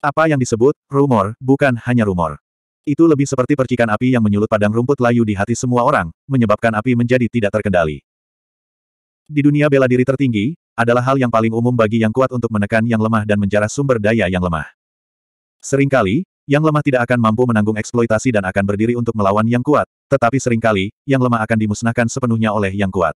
Apa yang disebut, rumor, bukan hanya rumor. Itu lebih seperti percikan api yang menyulut padang rumput layu di hati semua orang, menyebabkan api menjadi tidak terkendali. Di dunia bela diri tertinggi, adalah hal yang paling umum bagi yang kuat untuk menekan yang lemah dan menjarah sumber daya yang lemah. Seringkali, yang lemah tidak akan mampu menanggung eksploitasi dan akan berdiri untuk melawan yang kuat, tetapi seringkali, yang lemah akan dimusnahkan sepenuhnya oleh yang kuat.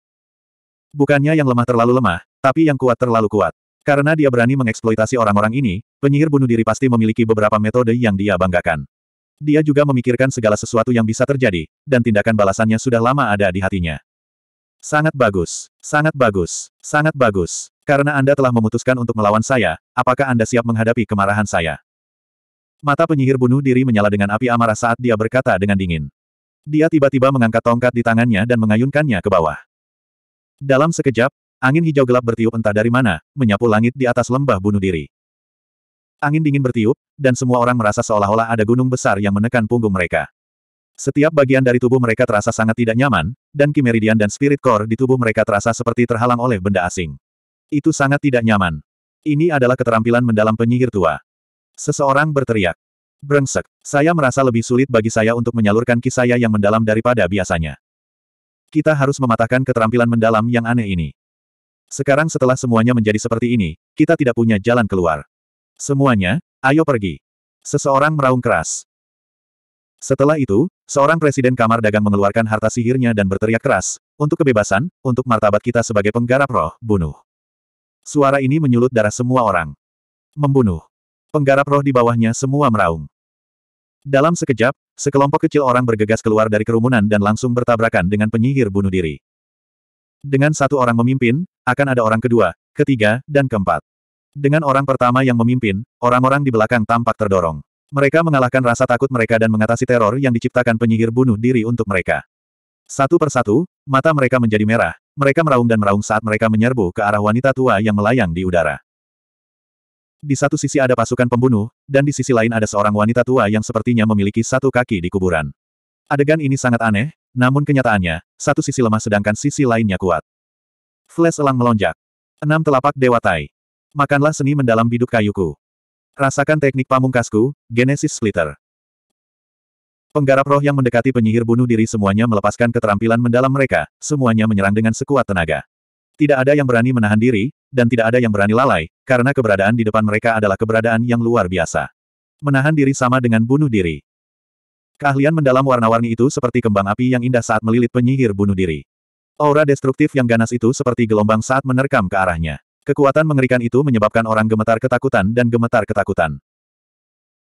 Bukannya yang lemah terlalu lemah, tapi yang kuat terlalu kuat. Karena dia berani mengeksploitasi orang-orang ini, penyihir bunuh diri pasti memiliki beberapa metode yang dia banggakan. Dia juga memikirkan segala sesuatu yang bisa terjadi, dan tindakan balasannya sudah lama ada di hatinya. Sangat bagus, sangat bagus, sangat bagus. Karena Anda telah memutuskan untuk melawan saya, apakah Anda siap menghadapi kemarahan saya? Mata penyihir bunuh diri menyala dengan api amarah saat dia berkata dengan dingin. Dia tiba-tiba mengangkat tongkat di tangannya dan mengayunkannya ke bawah. Dalam sekejap, Angin hijau gelap bertiup entah dari mana, menyapu langit di atas lembah bunuh diri. Angin dingin bertiup, dan semua orang merasa seolah-olah ada gunung besar yang menekan punggung mereka. Setiap bagian dari tubuh mereka terasa sangat tidak nyaman, dan Kimeridian dan Spirit Core di tubuh mereka terasa seperti terhalang oleh benda asing. Itu sangat tidak nyaman. Ini adalah keterampilan mendalam penyihir tua. Seseorang berteriak. Brengsek, saya merasa lebih sulit bagi saya untuk menyalurkan kisah saya yang mendalam daripada biasanya. Kita harus mematahkan keterampilan mendalam yang aneh ini. Sekarang setelah semuanya menjadi seperti ini, kita tidak punya jalan keluar. Semuanya, ayo pergi. Seseorang meraung keras. Setelah itu, seorang presiden kamar dagang mengeluarkan harta sihirnya dan berteriak keras, untuk kebebasan, untuk martabat kita sebagai penggarap roh, bunuh. Suara ini menyulut darah semua orang. Membunuh. Penggarap roh di bawahnya semua meraung. Dalam sekejap, sekelompok kecil orang bergegas keluar dari kerumunan dan langsung bertabrakan dengan penyihir bunuh diri. Dengan satu orang memimpin, akan ada orang kedua, ketiga, dan keempat. Dengan orang pertama yang memimpin, orang-orang di belakang tampak terdorong. Mereka mengalahkan rasa takut mereka dan mengatasi teror yang diciptakan penyihir bunuh diri untuk mereka. Satu persatu, mata mereka menjadi merah, mereka meraung dan meraung saat mereka menyerbu ke arah wanita tua yang melayang di udara. Di satu sisi ada pasukan pembunuh, dan di sisi lain ada seorang wanita tua yang sepertinya memiliki satu kaki di kuburan. Adegan ini sangat aneh, namun kenyataannya, satu sisi lemah sedangkan sisi lainnya kuat. Flash elang melonjak. Enam telapak Dewa Tai. Makanlah seni mendalam biduk kayuku. Rasakan teknik pamungkasku, Genesis Splitter. Penggarap roh yang mendekati penyihir bunuh diri semuanya melepaskan keterampilan mendalam mereka, semuanya menyerang dengan sekuat tenaga. Tidak ada yang berani menahan diri, dan tidak ada yang berani lalai, karena keberadaan di depan mereka adalah keberadaan yang luar biasa. Menahan diri sama dengan bunuh diri. Keahlian mendalam warna-warni itu seperti kembang api yang indah saat melilit penyihir bunuh diri. Aura destruktif yang ganas itu seperti gelombang saat menerkam ke arahnya. Kekuatan mengerikan itu menyebabkan orang gemetar ketakutan dan gemetar ketakutan.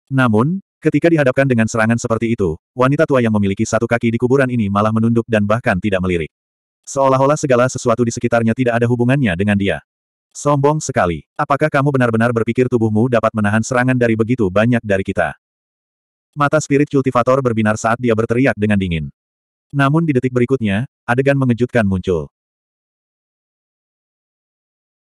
Namun, ketika dihadapkan dengan serangan seperti itu, wanita tua yang memiliki satu kaki di kuburan ini malah menunduk dan bahkan tidak melirik. Seolah-olah segala sesuatu di sekitarnya tidak ada hubungannya dengan dia. Sombong sekali. Apakah kamu benar-benar berpikir tubuhmu dapat menahan serangan dari begitu banyak dari kita? Mata spirit kultivator berbinar saat dia berteriak dengan dingin. Namun di detik berikutnya, adegan mengejutkan muncul.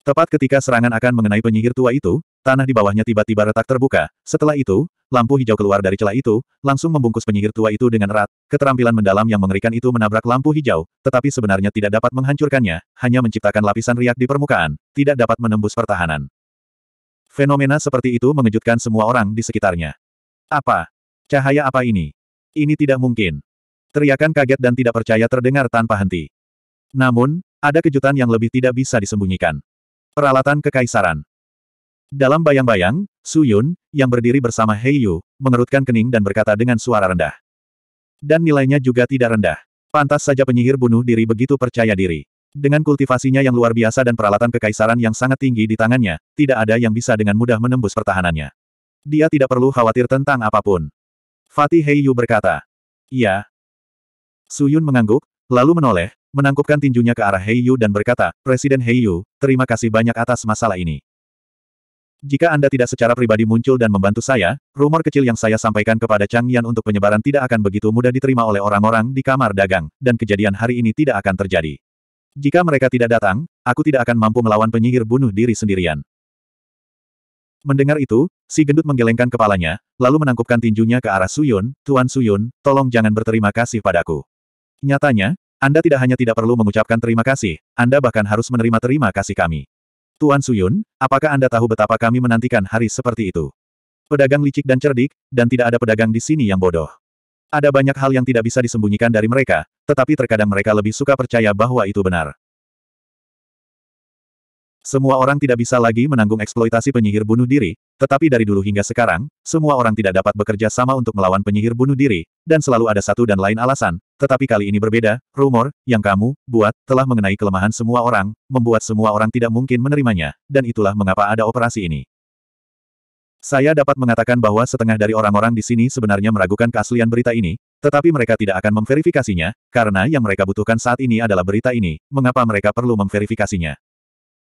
Tepat ketika serangan akan mengenai penyihir tua itu, tanah di bawahnya tiba-tiba retak terbuka. Setelah itu, lampu hijau keluar dari celah itu, langsung membungkus penyihir tua itu dengan erat. Keterampilan mendalam yang mengerikan itu menabrak lampu hijau, tetapi sebenarnya tidak dapat menghancurkannya, hanya menciptakan lapisan riak di permukaan, tidak dapat menembus pertahanan. Fenomena seperti itu mengejutkan semua orang di sekitarnya. Apa? Cahaya apa ini? Ini tidak mungkin. Teriakan kaget dan tidak percaya terdengar tanpa henti. Namun, ada kejutan yang lebih tidak bisa disembunyikan. Peralatan kekaisaran. Dalam bayang-bayang, Su Yun, yang berdiri bersama Hei Yu, mengerutkan kening dan berkata dengan suara rendah. Dan nilainya juga tidak rendah. Pantas saja penyihir bunuh diri begitu percaya diri. Dengan kultivasinya yang luar biasa dan peralatan kekaisaran yang sangat tinggi di tangannya, tidak ada yang bisa dengan mudah menembus pertahanannya. Dia tidak perlu khawatir tentang apapun. Fatih Heiyu berkata. Iya, Su Yun mengangguk, lalu menoleh, menangkupkan tinjunya ke arah Yu dan berkata, Presiden Yu, terima kasih banyak atas masalah ini. Jika Anda tidak secara pribadi muncul dan membantu saya, rumor kecil yang saya sampaikan kepada Chang Yan untuk penyebaran tidak akan begitu mudah diterima oleh orang-orang di kamar dagang, dan kejadian hari ini tidak akan terjadi. Jika mereka tidak datang, aku tidak akan mampu melawan penyihir bunuh diri sendirian. Mendengar itu, si gendut menggelengkan kepalanya, lalu menangkupkan tinjunya ke arah Suyun, Tuan Suyun, tolong jangan berterima kasih padaku. Nyatanya, Anda tidak hanya tidak perlu mengucapkan terima kasih, Anda bahkan harus menerima terima kasih kami. Tuan Suyun, apakah Anda tahu betapa kami menantikan hari seperti itu? Pedagang licik dan cerdik, dan tidak ada pedagang di sini yang bodoh. Ada banyak hal yang tidak bisa disembunyikan dari mereka, tetapi terkadang mereka lebih suka percaya bahwa itu benar. Semua orang tidak bisa lagi menanggung eksploitasi penyihir bunuh diri, tetapi dari dulu hingga sekarang, semua orang tidak dapat bekerja sama untuk melawan penyihir bunuh diri, dan selalu ada satu dan lain alasan, tetapi kali ini berbeda, rumor, yang kamu, buat, telah mengenai kelemahan semua orang, membuat semua orang tidak mungkin menerimanya, dan itulah mengapa ada operasi ini. Saya dapat mengatakan bahwa setengah dari orang-orang di sini sebenarnya meragukan keaslian berita ini, tetapi mereka tidak akan memverifikasinya, karena yang mereka butuhkan saat ini adalah berita ini, mengapa mereka perlu memverifikasinya.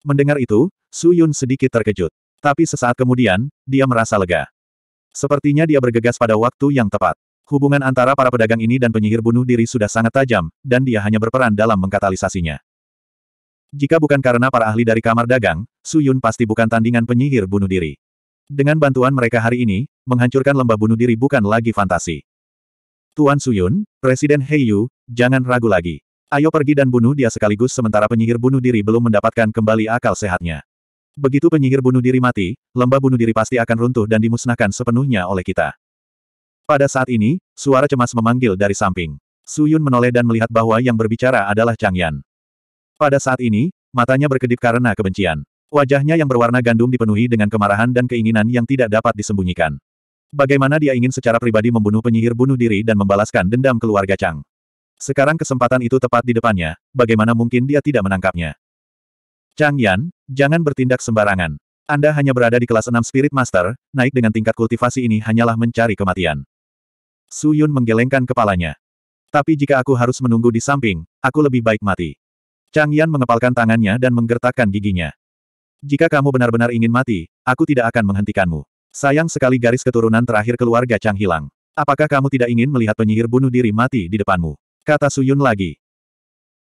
Mendengar itu, Su Yun sedikit terkejut. Tapi sesaat kemudian, dia merasa lega. Sepertinya dia bergegas pada waktu yang tepat. Hubungan antara para pedagang ini dan penyihir bunuh diri sudah sangat tajam, dan dia hanya berperan dalam mengkatalisasinya. Jika bukan karena para ahli dari kamar dagang, Su Yun pasti bukan tandingan penyihir bunuh diri. Dengan bantuan mereka hari ini, menghancurkan lembah bunuh diri bukan lagi fantasi. Tuan Su Yun, Presiden Yu, jangan ragu lagi. Ayo pergi dan bunuh dia sekaligus sementara penyihir bunuh diri belum mendapatkan kembali akal sehatnya. Begitu penyihir bunuh diri mati, lembah bunuh diri pasti akan runtuh dan dimusnahkan sepenuhnya oleh kita. Pada saat ini, suara cemas memanggil dari samping. Su Yun menoleh dan melihat bahwa yang berbicara adalah Chang Yan. Pada saat ini, matanya berkedip karena kebencian. Wajahnya yang berwarna gandum dipenuhi dengan kemarahan dan keinginan yang tidak dapat disembunyikan. Bagaimana dia ingin secara pribadi membunuh penyihir bunuh diri dan membalaskan dendam keluarga Chang. Sekarang kesempatan itu tepat di depannya, bagaimana mungkin dia tidak menangkapnya? Chang Yan, jangan bertindak sembarangan. Anda hanya berada di kelas 6 Spirit Master, naik dengan tingkat kultivasi ini hanyalah mencari kematian. Su Yun menggelengkan kepalanya. Tapi jika aku harus menunggu di samping, aku lebih baik mati. Chang Yan mengepalkan tangannya dan menggertakkan giginya. Jika kamu benar-benar ingin mati, aku tidak akan menghentikanmu. Sayang sekali garis keturunan terakhir keluarga Chang hilang. Apakah kamu tidak ingin melihat penyihir bunuh diri mati di depanmu? kata Suyun lagi.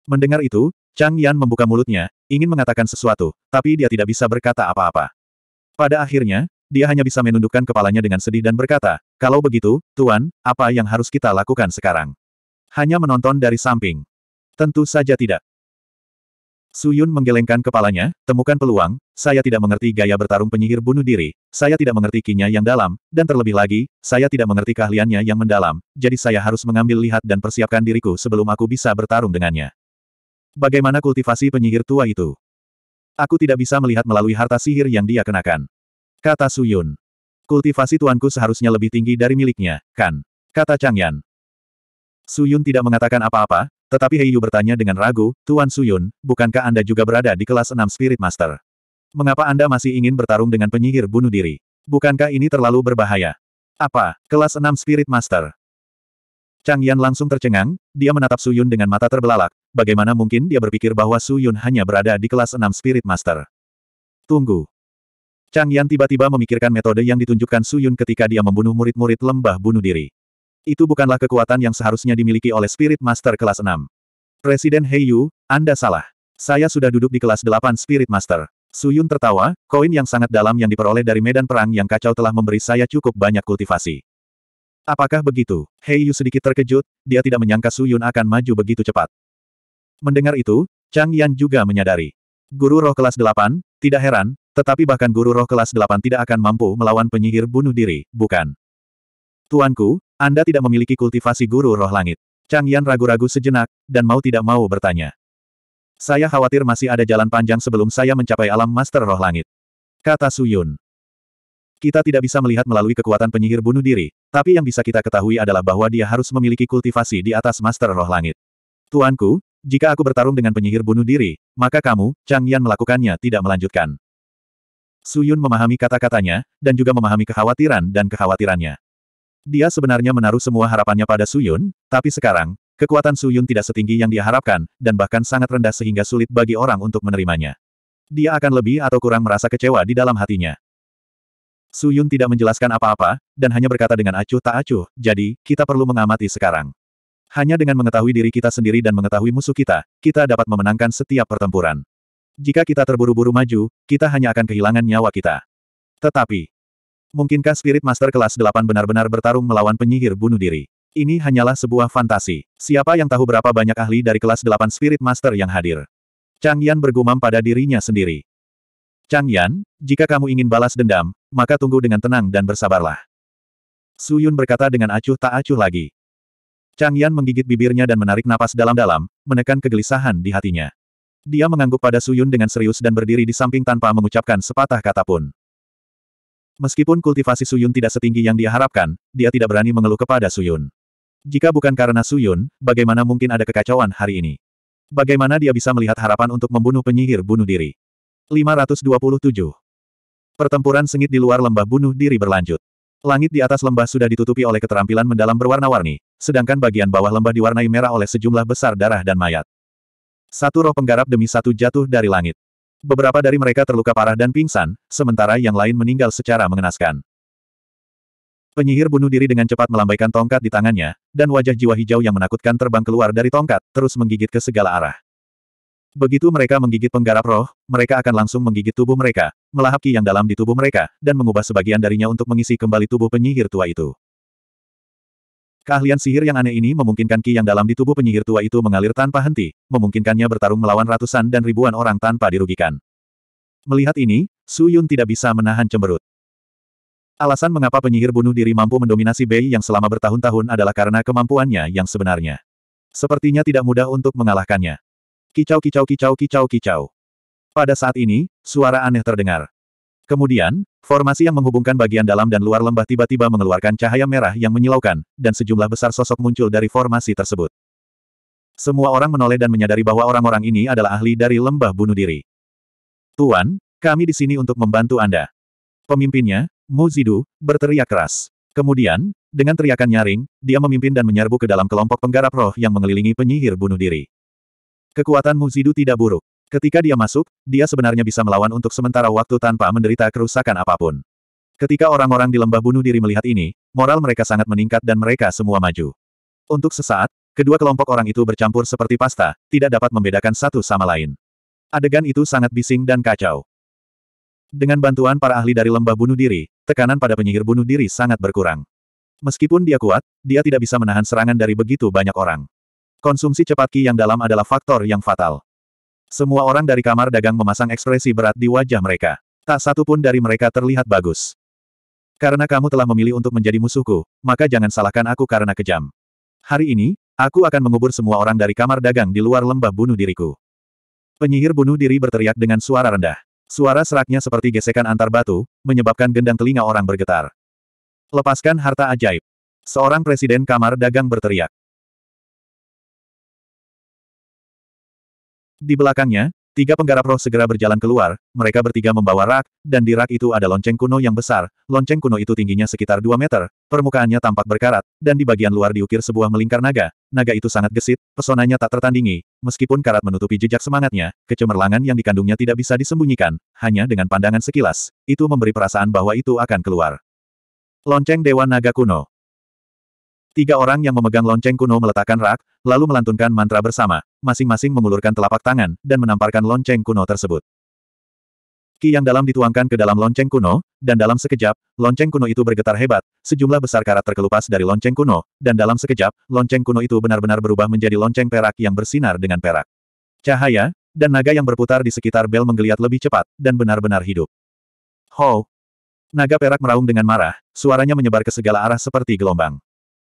Mendengar itu, Chang Yan membuka mulutnya, ingin mengatakan sesuatu, tapi dia tidak bisa berkata apa-apa. Pada akhirnya, dia hanya bisa menundukkan kepalanya dengan sedih dan berkata, kalau begitu, Tuan, apa yang harus kita lakukan sekarang? Hanya menonton dari samping. Tentu saja tidak. Suyun menggelengkan kepalanya, temukan peluang, saya tidak mengerti gaya bertarung penyihir bunuh diri, saya tidak mengerti kinya yang dalam, dan terlebih lagi, saya tidak mengerti keahliannya yang mendalam, jadi saya harus mengambil lihat dan persiapkan diriku sebelum aku bisa bertarung dengannya. Bagaimana kultivasi penyihir tua itu? Aku tidak bisa melihat melalui harta sihir yang dia kenakan. Kata Suyun. Kultivasi tuanku seharusnya lebih tinggi dari miliknya, kan? Kata Changyan. Suyun tidak mengatakan apa-apa, tetapi Heiyu bertanya dengan ragu, Tuan Suyun, bukankah Anda juga berada di kelas 6 Spirit Master? Mengapa Anda masih ingin bertarung dengan penyihir bunuh diri? Bukankah ini terlalu berbahaya? Apa, kelas 6 Spirit Master? Chang Yan langsung tercengang, dia menatap Suyun dengan mata terbelalak, bagaimana mungkin dia berpikir bahwa Suyun hanya berada di kelas 6 Spirit Master. Tunggu. Chang Yan tiba-tiba memikirkan metode yang ditunjukkan Suyun ketika dia membunuh murid-murid lembah bunuh diri. Itu bukanlah kekuatan yang seharusnya dimiliki oleh Spirit Master kelas 6. Presiden Heiyu, Anda salah. Saya sudah duduk di kelas 8 Spirit Master. Suyun tertawa, koin yang sangat dalam yang diperoleh dari medan perang yang kacau telah memberi saya cukup banyak kultivasi. Apakah begitu? Heiyu sedikit terkejut, dia tidak menyangka Suyun akan maju begitu cepat. Mendengar itu, Chang Yan juga menyadari. Guru roh kelas 8, tidak heran, tetapi bahkan guru roh kelas 8 tidak akan mampu melawan penyihir bunuh diri, bukan? Tuanku, anda tidak memiliki kultivasi guru roh langit. Chang Yan ragu-ragu sejenak, dan mau tidak mau bertanya. Saya khawatir masih ada jalan panjang sebelum saya mencapai alam master roh langit. Kata Su Yun. Kita tidak bisa melihat melalui kekuatan penyihir bunuh diri, tapi yang bisa kita ketahui adalah bahwa dia harus memiliki kultivasi di atas master roh langit. Tuanku, jika aku bertarung dengan penyihir bunuh diri, maka kamu, Chang Yan melakukannya tidak melanjutkan. Su Yun memahami kata-katanya, dan juga memahami kekhawatiran dan kekhawatirannya. Dia sebenarnya menaruh semua harapannya pada Suyun, tapi sekarang, kekuatan Suyun tidak setinggi yang dia harapkan, dan bahkan sangat rendah sehingga sulit bagi orang untuk menerimanya. Dia akan lebih atau kurang merasa kecewa di dalam hatinya. Suyun tidak menjelaskan apa-apa, dan hanya berkata dengan acuh tak acuh, jadi, kita perlu mengamati sekarang. Hanya dengan mengetahui diri kita sendiri dan mengetahui musuh kita, kita dapat memenangkan setiap pertempuran. Jika kita terburu-buru maju, kita hanya akan kehilangan nyawa kita. Tetapi, Mungkinkah Spirit Master kelas 8 benar-benar bertarung melawan penyihir bunuh diri? Ini hanyalah sebuah fantasi. Siapa yang tahu berapa banyak ahli dari kelas 8 Spirit Master yang hadir? Chang Yan bergumam pada dirinya sendiri. Chang Yan, jika kamu ingin balas dendam, maka tunggu dengan tenang dan bersabarlah. Su Yun berkata dengan acuh tak acuh lagi. Chang Yan menggigit bibirnya dan menarik napas dalam-dalam, menekan kegelisahan di hatinya. Dia mengangguk pada Su Yun dengan serius dan berdiri di samping tanpa mengucapkan sepatah kata pun. Meskipun kultivasi Suyun tidak setinggi yang dia harapkan, dia tidak berani mengeluh kepada Suyun. Jika bukan karena Suyun, bagaimana mungkin ada kekacauan hari ini? Bagaimana dia bisa melihat harapan untuk membunuh penyihir bunuh diri? 527. Pertempuran sengit di luar lembah bunuh diri berlanjut. Langit di atas lembah sudah ditutupi oleh keterampilan mendalam berwarna-warni, sedangkan bagian bawah lembah diwarnai merah oleh sejumlah besar darah dan mayat. Satu roh penggarap demi satu jatuh dari langit. Beberapa dari mereka terluka parah dan pingsan, sementara yang lain meninggal secara mengenaskan. Penyihir bunuh diri dengan cepat melambaikan tongkat di tangannya, dan wajah jiwa hijau yang menakutkan terbang keluar dari tongkat, terus menggigit ke segala arah. Begitu mereka menggigit penggarap roh, mereka akan langsung menggigit tubuh mereka, melahap ki yang dalam di tubuh mereka, dan mengubah sebagian darinya untuk mengisi kembali tubuh penyihir tua itu. Keahlian sihir yang aneh ini memungkinkan ki yang dalam di tubuh penyihir tua itu mengalir tanpa henti, memungkinkannya bertarung melawan ratusan dan ribuan orang tanpa dirugikan. Melihat ini, Su Yun tidak bisa menahan cemberut. Alasan mengapa penyihir bunuh diri mampu mendominasi Bei yang selama bertahun-tahun adalah karena kemampuannya yang sebenarnya. Sepertinya tidak mudah untuk mengalahkannya. Kicau kicau kicau kicau kicau. Pada saat ini, suara aneh terdengar. Kemudian, formasi yang menghubungkan bagian dalam dan luar lembah tiba-tiba mengeluarkan cahaya merah yang menyilaukan, dan sejumlah besar sosok muncul dari formasi tersebut. Semua orang menoleh dan menyadari bahwa orang-orang ini adalah ahli dari lembah bunuh diri. Tuan, kami di sini untuk membantu Anda. Pemimpinnya, Zidu, berteriak keras. Kemudian, dengan teriakan nyaring, dia memimpin dan menyerbu ke dalam kelompok penggarap roh yang mengelilingi penyihir bunuh diri. Kekuatan Mu Zidu tidak buruk. Ketika dia masuk, dia sebenarnya bisa melawan untuk sementara waktu tanpa menderita kerusakan apapun. Ketika orang-orang di lembah bunuh diri melihat ini, moral mereka sangat meningkat dan mereka semua maju. Untuk sesaat, kedua kelompok orang itu bercampur seperti pasta, tidak dapat membedakan satu sama lain. Adegan itu sangat bising dan kacau. Dengan bantuan para ahli dari lembah bunuh diri, tekanan pada penyihir bunuh diri sangat berkurang. Meskipun dia kuat, dia tidak bisa menahan serangan dari begitu banyak orang. Konsumsi cepat ki yang dalam adalah faktor yang fatal. Semua orang dari kamar dagang memasang ekspresi berat di wajah mereka. Tak satu pun dari mereka terlihat bagus. Karena kamu telah memilih untuk menjadi musuhku, maka jangan salahkan aku karena kejam. Hari ini, aku akan mengubur semua orang dari kamar dagang di luar lembah bunuh diriku. Penyihir bunuh diri berteriak dengan suara rendah. Suara seraknya seperti gesekan antar batu, menyebabkan gendang telinga orang bergetar. Lepaskan harta ajaib. Seorang presiden kamar dagang berteriak. Di belakangnya, tiga penggarap roh segera berjalan keluar, mereka bertiga membawa rak, dan di rak itu ada lonceng kuno yang besar, lonceng kuno itu tingginya sekitar 2 meter, permukaannya tampak berkarat, dan di bagian luar diukir sebuah melingkar naga, naga itu sangat gesit, pesonanya tak tertandingi, meskipun karat menutupi jejak semangatnya, kecemerlangan yang dikandungnya tidak bisa disembunyikan, hanya dengan pandangan sekilas, itu memberi perasaan bahwa itu akan keluar. Lonceng Dewa Naga Kuno Tiga orang yang memegang lonceng kuno meletakkan rak, lalu melantunkan mantra bersama, masing-masing mengulurkan telapak tangan, dan menamparkan lonceng kuno tersebut. Ki yang dalam dituangkan ke dalam lonceng kuno, dan dalam sekejap, lonceng kuno itu bergetar hebat, sejumlah besar karat terkelupas dari lonceng kuno, dan dalam sekejap, lonceng kuno itu benar-benar berubah menjadi lonceng perak yang bersinar dengan perak. Cahaya, dan naga yang berputar di sekitar bel menggeliat lebih cepat, dan benar-benar hidup. Ho! Naga perak meraung dengan marah, suaranya menyebar ke segala arah seperti gelombang.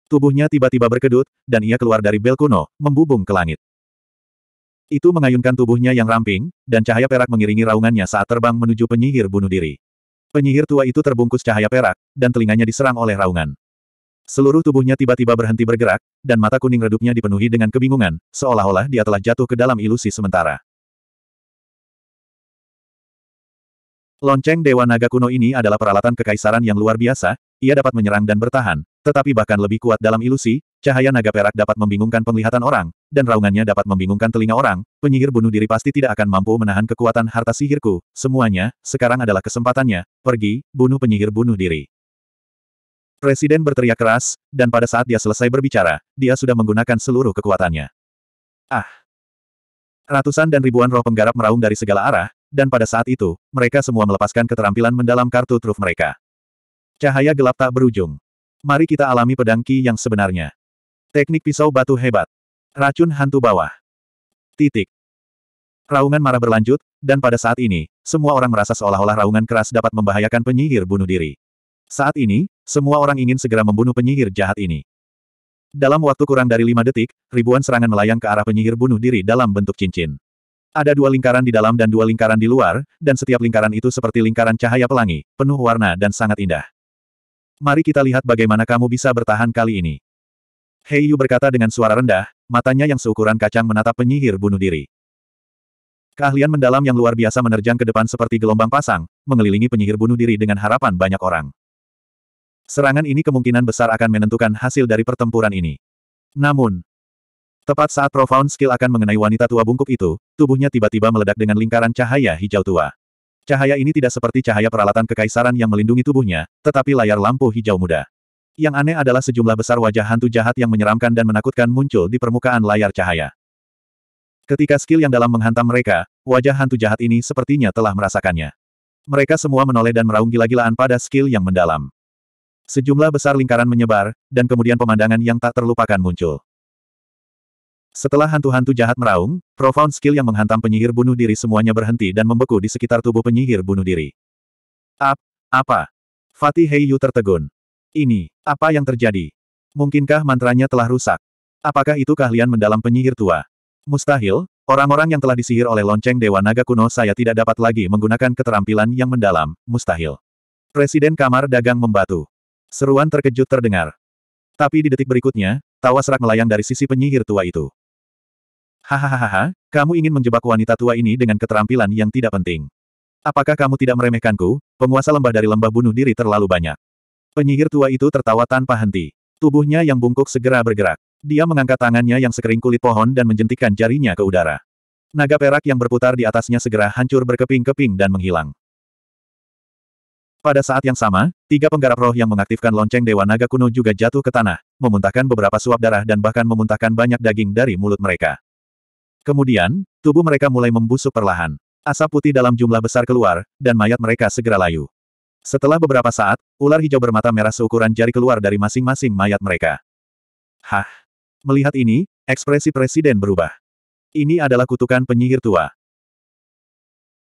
Tubuhnya tiba-tiba berkedut, dan ia keluar dari bel kuno, membubung ke langit. Itu mengayunkan tubuhnya yang ramping, dan cahaya perak mengiringi raungannya saat terbang menuju penyihir bunuh diri. Penyihir tua itu terbungkus cahaya perak, dan telinganya diserang oleh raungan. Seluruh tubuhnya tiba-tiba berhenti bergerak, dan mata kuning redupnya dipenuhi dengan kebingungan, seolah-olah dia telah jatuh ke dalam ilusi sementara. Lonceng Dewa Naga kuno ini adalah peralatan kekaisaran yang luar biasa, ia dapat menyerang dan bertahan, tetapi bahkan lebih kuat dalam ilusi, cahaya naga perak dapat membingungkan penglihatan orang, dan raungannya dapat membingungkan telinga orang, penyihir bunuh diri pasti tidak akan mampu menahan kekuatan harta sihirku, semuanya, sekarang adalah kesempatannya, pergi, bunuh penyihir bunuh diri. Presiden berteriak keras, dan pada saat dia selesai berbicara, dia sudah menggunakan seluruh kekuatannya. Ah! Ratusan dan ribuan roh penggarap meraung dari segala arah, dan pada saat itu, mereka semua melepaskan keterampilan mendalam kartu truf mereka. Cahaya gelap tak berujung. Mari kita alami pedang Ki yang sebenarnya. Teknik pisau batu hebat. Racun hantu bawah. Titik. Raungan marah berlanjut, dan pada saat ini, semua orang merasa seolah-olah raungan keras dapat membahayakan penyihir bunuh diri. Saat ini, semua orang ingin segera membunuh penyihir jahat ini. Dalam waktu kurang dari lima detik, ribuan serangan melayang ke arah penyihir bunuh diri dalam bentuk cincin. Ada dua lingkaran di dalam dan dua lingkaran di luar, dan setiap lingkaran itu seperti lingkaran cahaya pelangi, penuh warna dan sangat indah. Mari kita lihat bagaimana kamu bisa bertahan kali ini. Hei Yu berkata dengan suara rendah, matanya yang seukuran kacang menatap penyihir bunuh diri. Keahlian mendalam yang luar biasa menerjang ke depan seperti gelombang pasang, mengelilingi penyihir bunuh diri dengan harapan banyak orang. Serangan ini kemungkinan besar akan menentukan hasil dari pertempuran ini. Namun, tepat saat profound skill akan mengenai wanita tua bungkuk itu, tubuhnya tiba-tiba meledak dengan lingkaran cahaya hijau tua. Cahaya ini tidak seperti cahaya peralatan kekaisaran yang melindungi tubuhnya, tetapi layar lampu hijau muda. Yang aneh adalah sejumlah besar wajah hantu jahat yang menyeramkan dan menakutkan muncul di permukaan layar cahaya. Ketika skill yang dalam menghantam mereka, wajah hantu jahat ini sepertinya telah merasakannya. Mereka semua menoleh dan meraung gila-gilaan pada skill yang mendalam. Sejumlah besar lingkaran menyebar, dan kemudian pemandangan yang tak terlupakan muncul. Setelah hantu-hantu jahat meraung, profound skill yang menghantam penyihir bunuh diri semuanya berhenti dan membeku di sekitar tubuh penyihir bunuh diri. Ap, apa? Fatih Heiyu tertegun. Ini, apa yang terjadi? Mungkinkah mantranya telah rusak? Apakah itu keahlian mendalam penyihir tua? Mustahil, orang-orang yang telah disihir oleh lonceng Dewa Naga kuno saya tidak dapat lagi menggunakan keterampilan yang mendalam, mustahil. Presiden Kamar Dagang membatu. Seruan terkejut terdengar. Tapi di detik berikutnya, tawa serak melayang dari sisi penyihir tua itu. Hahaha, kamu ingin menjebak wanita tua ini dengan keterampilan yang tidak penting. Apakah kamu tidak meremehkanku, penguasa lembah dari lembah bunuh diri terlalu banyak. Penyihir tua itu tertawa tanpa henti. Tubuhnya yang bungkuk segera bergerak. Dia mengangkat tangannya yang sekering kulit pohon dan menjentikan jarinya ke udara. Naga perak yang berputar di atasnya segera hancur berkeping-keping dan menghilang. Pada saat yang sama, tiga penggarap roh yang mengaktifkan lonceng Dewa Naga kuno juga jatuh ke tanah, memuntahkan beberapa suap darah dan bahkan memuntahkan banyak daging dari mulut mereka. Kemudian, tubuh mereka mulai membusuk perlahan. Asap putih dalam jumlah besar keluar, dan mayat mereka segera layu. Setelah beberapa saat, ular hijau bermata merah seukuran jari keluar dari masing-masing mayat mereka. Hah! Melihat ini, ekspresi presiden berubah. Ini adalah kutukan penyihir tua.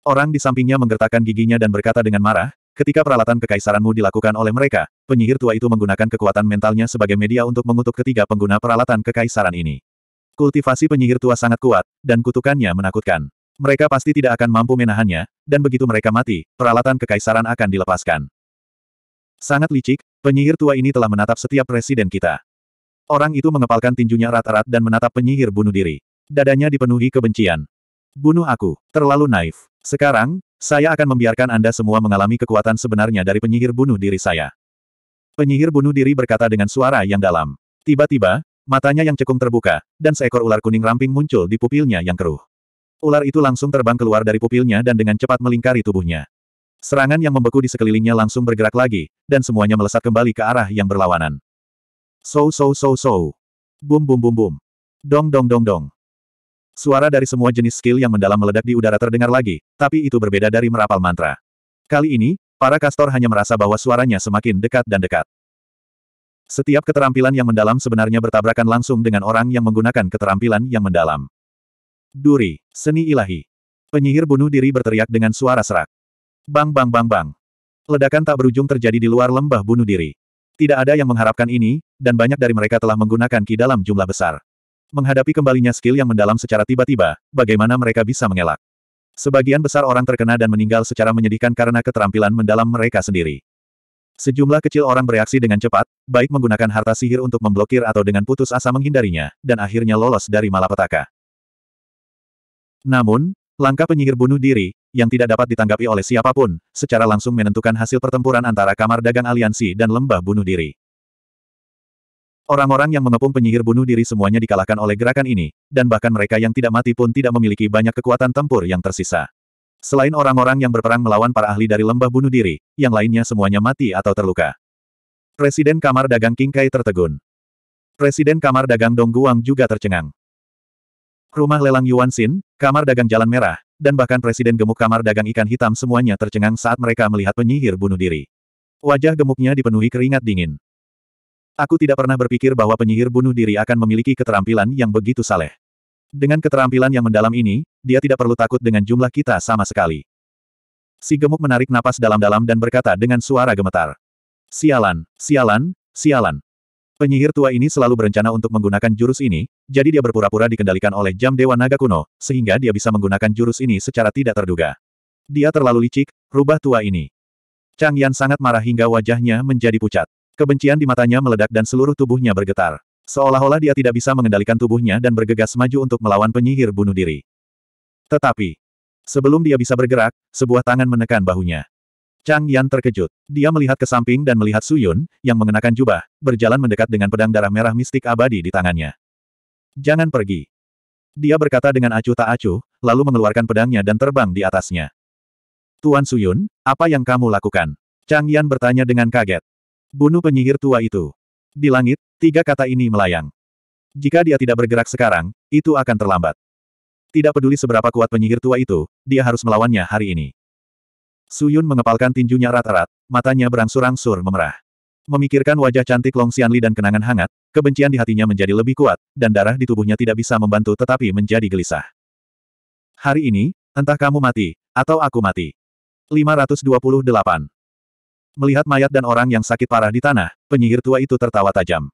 Orang di sampingnya menggertakkan giginya dan berkata dengan marah, ketika peralatan kekaisaranmu dilakukan oleh mereka, penyihir tua itu menggunakan kekuatan mentalnya sebagai media untuk mengutuk ketiga pengguna peralatan kekaisaran ini. Kultivasi penyihir tua sangat kuat, dan kutukannya menakutkan. Mereka pasti tidak akan mampu menahannya, dan begitu mereka mati, peralatan kekaisaran akan dilepaskan. Sangat licik, penyihir tua ini telah menatap setiap presiden kita. Orang itu mengepalkan tinjunya rat-rat dan menatap penyihir bunuh diri. Dadanya dipenuhi kebencian. Bunuh aku, terlalu naif. Sekarang, saya akan membiarkan Anda semua mengalami kekuatan sebenarnya dari penyihir bunuh diri saya. Penyihir bunuh diri berkata dengan suara yang dalam. Tiba-tiba, Matanya yang cekung terbuka, dan seekor ular kuning ramping muncul di pupilnya yang keruh. Ular itu langsung terbang keluar dari pupilnya dan dengan cepat melingkari tubuhnya. Serangan yang membeku di sekelilingnya langsung bergerak lagi, dan semuanya melesat kembali ke arah yang berlawanan. So so so so. Bum bum bum bum. Dong dong dong dong. Suara dari semua jenis skill yang mendalam meledak di udara terdengar lagi, tapi itu berbeda dari merapal mantra. Kali ini, para kastor hanya merasa bahwa suaranya semakin dekat dan dekat. Setiap keterampilan yang mendalam sebenarnya bertabrakan langsung dengan orang yang menggunakan keterampilan yang mendalam. Duri, seni ilahi. Penyihir bunuh diri berteriak dengan suara serak. Bang bang bang bang. Ledakan tak berujung terjadi di luar lembah bunuh diri. Tidak ada yang mengharapkan ini, dan banyak dari mereka telah menggunakan ki dalam jumlah besar. Menghadapi kembalinya skill yang mendalam secara tiba-tiba, bagaimana mereka bisa mengelak? Sebagian besar orang terkena dan meninggal secara menyedihkan karena keterampilan mendalam mereka sendiri. Sejumlah kecil orang bereaksi dengan cepat, baik menggunakan harta sihir untuk memblokir atau dengan putus asa menghindarinya, dan akhirnya lolos dari malapetaka. Namun, langkah penyihir bunuh diri, yang tidak dapat ditanggapi oleh siapapun, secara langsung menentukan hasil pertempuran antara Kamar Dagang Aliansi dan Lembah Bunuh Diri. Orang-orang yang mengepung penyihir bunuh diri semuanya dikalahkan oleh gerakan ini, dan bahkan mereka yang tidak mati pun tidak memiliki banyak kekuatan tempur yang tersisa. Selain orang-orang yang berperang melawan para ahli dari lembah bunuh diri, yang lainnya semuanya mati atau terluka. Presiden Kamar Dagang King Kai tertegun. Presiden Kamar Dagang Dong Guang juga tercengang. Rumah lelang Yuan Xin, Kamar Dagang Jalan Merah, dan bahkan Presiden Gemuk Kamar Dagang Ikan Hitam semuanya tercengang saat mereka melihat penyihir bunuh diri. Wajah gemuknya dipenuhi keringat dingin. Aku tidak pernah berpikir bahwa penyihir bunuh diri akan memiliki keterampilan yang begitu saleh. Dengan keterampilan yang mendalam ini, dia tidak perlu takut dengan jumlah kita sama sekali. Si gemuk menarik napas dalam-dalam dan berkata dengan suara gemetar. Sialan, sialan, sialan. Penyihir tua ini selalu berencana untuk menggunakan jurus ini, jadi dia berpura-pura dikendalikan oleh jam Dewa Naga kuno, sehingga dia bisa menggunakan jurus ini secara tidak terduga. Dia terlalu licik, rubah tua ini. Chang Yan sangat marah hingga wajahnya menjadi pucat. Kebencian di matanya meledak dan seluruh tubuhnya bergetar. Seolah-olah dia tidak bisa mengendalikan tubuhnya dan bergegas maju untuk melawan penyihir bunuh diri. Tetapi, sebelum dia bisa bergerak, sebuah tangan menekan bahunya. Chang Yan terkejut. Dia melihat ke samping dan melihat Su Yun, yang mengenakan jubah, berjalan mendekat dengan pedang darah merah mistik abadi di tangannya. Jangan pergi. Dia berkata dengan acuh tak acuh, lalu mengeluarkan pedangnya dan terbang di atasnya. Tuan Su Yun, apa yang kamu lakukan? Chang Yan bertanya dengan kaget. Bunuh penyihir tua itu. Di langit, tiga kata ini melayang. Jika dia tidak bergerak sekarang, itu akan terlambat. Tidak peduli seberapa kuat penyihir tua itu, dia harus melawannya hari ini. Suyun mengepalkan tinjunya rata rat matanya berangsur-angsur memerah. Memikirkan wajah cantik Long Xianli dan kenangan hangat, kebencian di hatinya menjadi lebih kuat, dan darah di tubuhnya tidak bisa membantu tetapi menjadi gelisah. Hari ini, entah kamu mati, atau aku mati. 528. Melihat mayat dan orang yang sakit parah di tanah, penyihir tua itu tertawa tajam.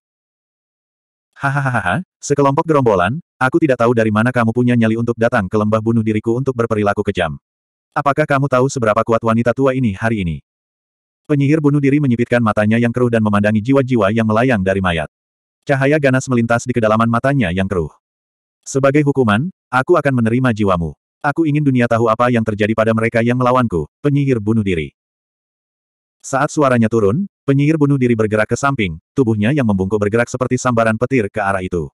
Hahaha, sekelompok gerombolan, aku tidak tahu dari mana kamu punya nyali untuk datang ke lembah bunuh diriku untuk berperilaku kejam. Apakah kamu tahu seberapa kuat wanita tua ini hari ini? Penyihir bunuh diri menyipitkan matanya yang keruh dan memandangi jiwa-jiwa yang melayang dari mayat. Cahaya ganas melintas di kedalaman matanya yang keruh. Sebagai hukuman, aku akan menerima jiwamu. Aku ingin dunia tahu apa yang terjadi pada mereka yang melawanku, penyihir bunuh diri. Saat suaranya turun, penyihir bunuh diri bergerak ke samping, tubuhnya yang membungkuk bergerak seperti sambaran petir ke arah itu.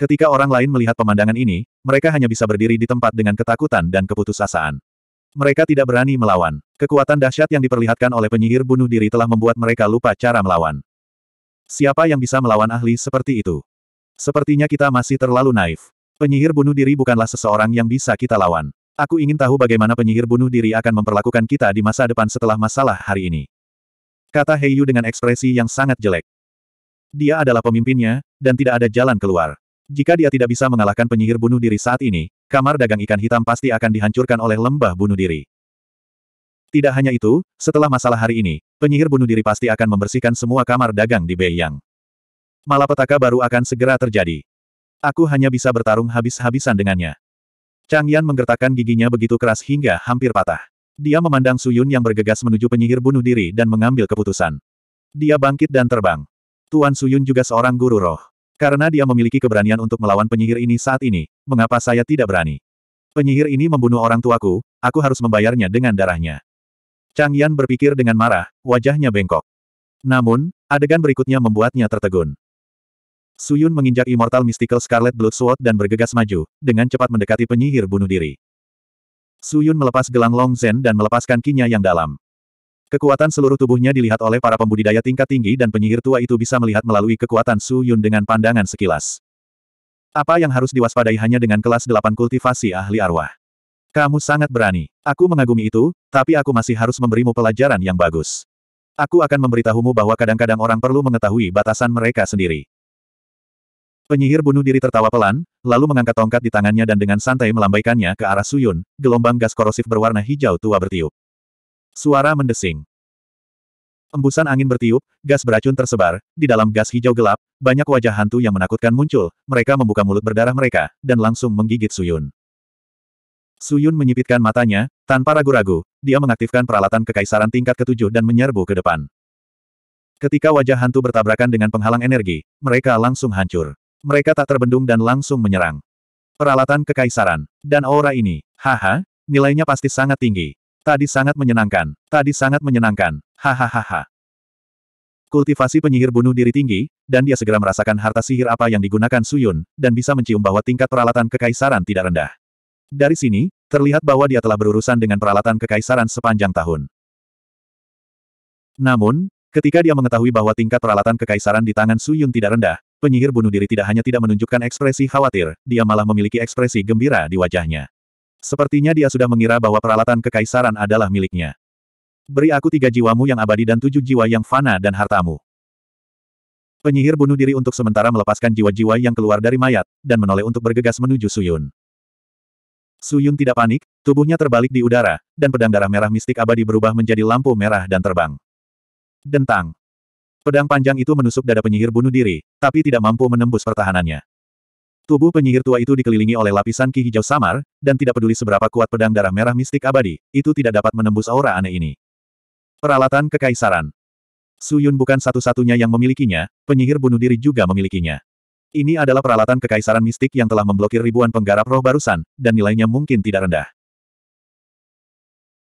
Ketika orang lain melihat pemandangan ini, mereka hanya bisa berdiri di tempat dengan ketakutan dan keputusasaan. Mereka tidak berani melawan. Kekuatan dahsyat yang diperlihatkan oleh penyihir bunuh diri telah membuat mereka lupa cara melawan. Siapa yang bisa melawan ahli seperti itu? Sepertinya kita masih terlalu naif. Penyihir bunuh diri bukanlah seseorang yang bisa kita lawan. Aku ingin tahu bagaimana penyihir bunuh diri akan memperlakukan kita di masa depan setelah masalah hari ini. Kata Heiyu dengan ekspresi yang sangat jelek. Dia adalah pemimpinnya, dan tidak ada jalan keluar. Jika dia tidak bisa mengalahkan penyihir bunuh diri saat ini, kamar dagang ikan hitam pasti akan dihancurkan oleh lembah bunuh diri. Tidak hanya itu, setelah masalah hari ini, penyihir bunuh diri pasti akan membersihkan semua kamar dagang di Beiyang. Malapetaka baru akan segera terjadi. Aku hanya bisa bertarung habis-habisan dengannya. Chang Yan menggertakkan giginya begitu keras hingga hampir patah. Dia memandang Su Yun yang bergegas menuju penyihir bunuh diri dan mengambil keputusan. Dia bangkit dan terbang. Tuan Su Yun juga seorang guru roh. Karena dia memiliki keberanian untuk melawan penyihir ini saat ini, mengapa saya tidak berani? Penyihir ini membunuh orang tuaku, aku harus membayarnya dengan darahnya. Chang Yan berpikir dengan marah, wajahnya bengkok. Namun, adegan berikutnya membuatnya tertegun. Suyun menginjak Immortal Mystical Scarlet Blood Sword dan bergegas maju, dengan cepat mendekati penyihir bunuh diri. Suyun melepas gelang Long Zen dan melepaskan kinya yang dalam. Kekuatan seluruh tubuhnya dilihat oleh para pembudidaya tingkat tinggi dan penyihir tua itu bisa melihat melalui kekuatan Suyun dengan pandangan sekilas. Apa yang harus diwaspadai hanya dengan kelas 8 kultivasi ahli arwah. Kamu sangat berani. Aku mengagumi itu, tapi aku masih harus memberimu pelajaran yang bagus. Aku akan memberitahumu bahwa kadang-kadang orang perlu mengetahui batasan mereka sendiri. Penyihir bunuh diri tertawa pelan, lalu mengangkat tongkat di tangannya dan dengan santai melambaikannya ke arah Suyun, gelombang gas korosif berwarna hijau tua bertiup. Suara mendesing. Embusan angin bertiup, gas beracun tersebar, di dalam gas hijau gelap, banyak wajah hantu yang menakutkan muncul, mereka membuka mulut berdarah mereka, dan langsung menggigit Suyun. Suyun menyipitkan matanya, tanpa ragu-ragu, dia mengaktifkan peralatan kekaisaran tingkat ketujuh dan menyerbu ke depan. Ketika wajah hantu bertabrakan dengan penghalang energi, mereka langsung hancur mereka tak terbendung dan langsung menyerang. Peralatan kekaisaran, dan aura ini, haha, nilainya pasti sangat tinggi. Tadi sangat menyenangkan, tadi sangat menyenangkan, hahaha. Kultivasi penyihir bunuh diri tinggi, dan dia segera merasakan harta sihir apa yang digunakan Suyun, dan bisa mencium bahwa tingkat peralatan kekaisaran tidak rendah. Dari sini, terlihat bahwa dia telah berurusan dengan peralatan kekaisaran sepanjang tahun. Namun, ketika dia mengetahui bahwa tingkat peralatan kekaisaran di tangan Suyun tidak rendah, Penyihir bunuh diri tidak hanya tidak menunjukkan ekspresi khawatir, dia malah memiliki ekspresi gembira di wajahnya. Sepertinya dia sudah mengira bahwa peralatan kekaisaran adalah miliknya. Beri aku tiga jiwamu yang abadi dan tujuh jiwa yang fana dan hartamu. Penyihir bunuh diri untuk sementara melepaskan jiwa-jiwa yang keluar dari mayat, dan menoleh untuk bergegas menuju Suyun. Suyun tidak panik, tubuhnya terbalik di udara, dan pedang darah merah mistik abadi berubah menjadi lampu merah dan terbang. Dentang. Pedang panjang itu menusuk dada penyihir bunuh diri, tapi tidak mampu menembus pertahanannya. Tubuh penyihir tua itu dikelilingi oleh lapisan ki hijau samar, dan tidak peduli seberapa kuat pedang darah merah mistik abadi, itu tidak dapat menembus aura aneh ini. Peralatan Kekaisaran Suyun bukan satu-satunya yang memilikinya, penyihir bunuh diri juga memilikinya. Ini adalah peralatan kekaisaran mistik yang telah memblokir ribuan penggarap roh barusan, dan nilainya mungkin tidak rendah.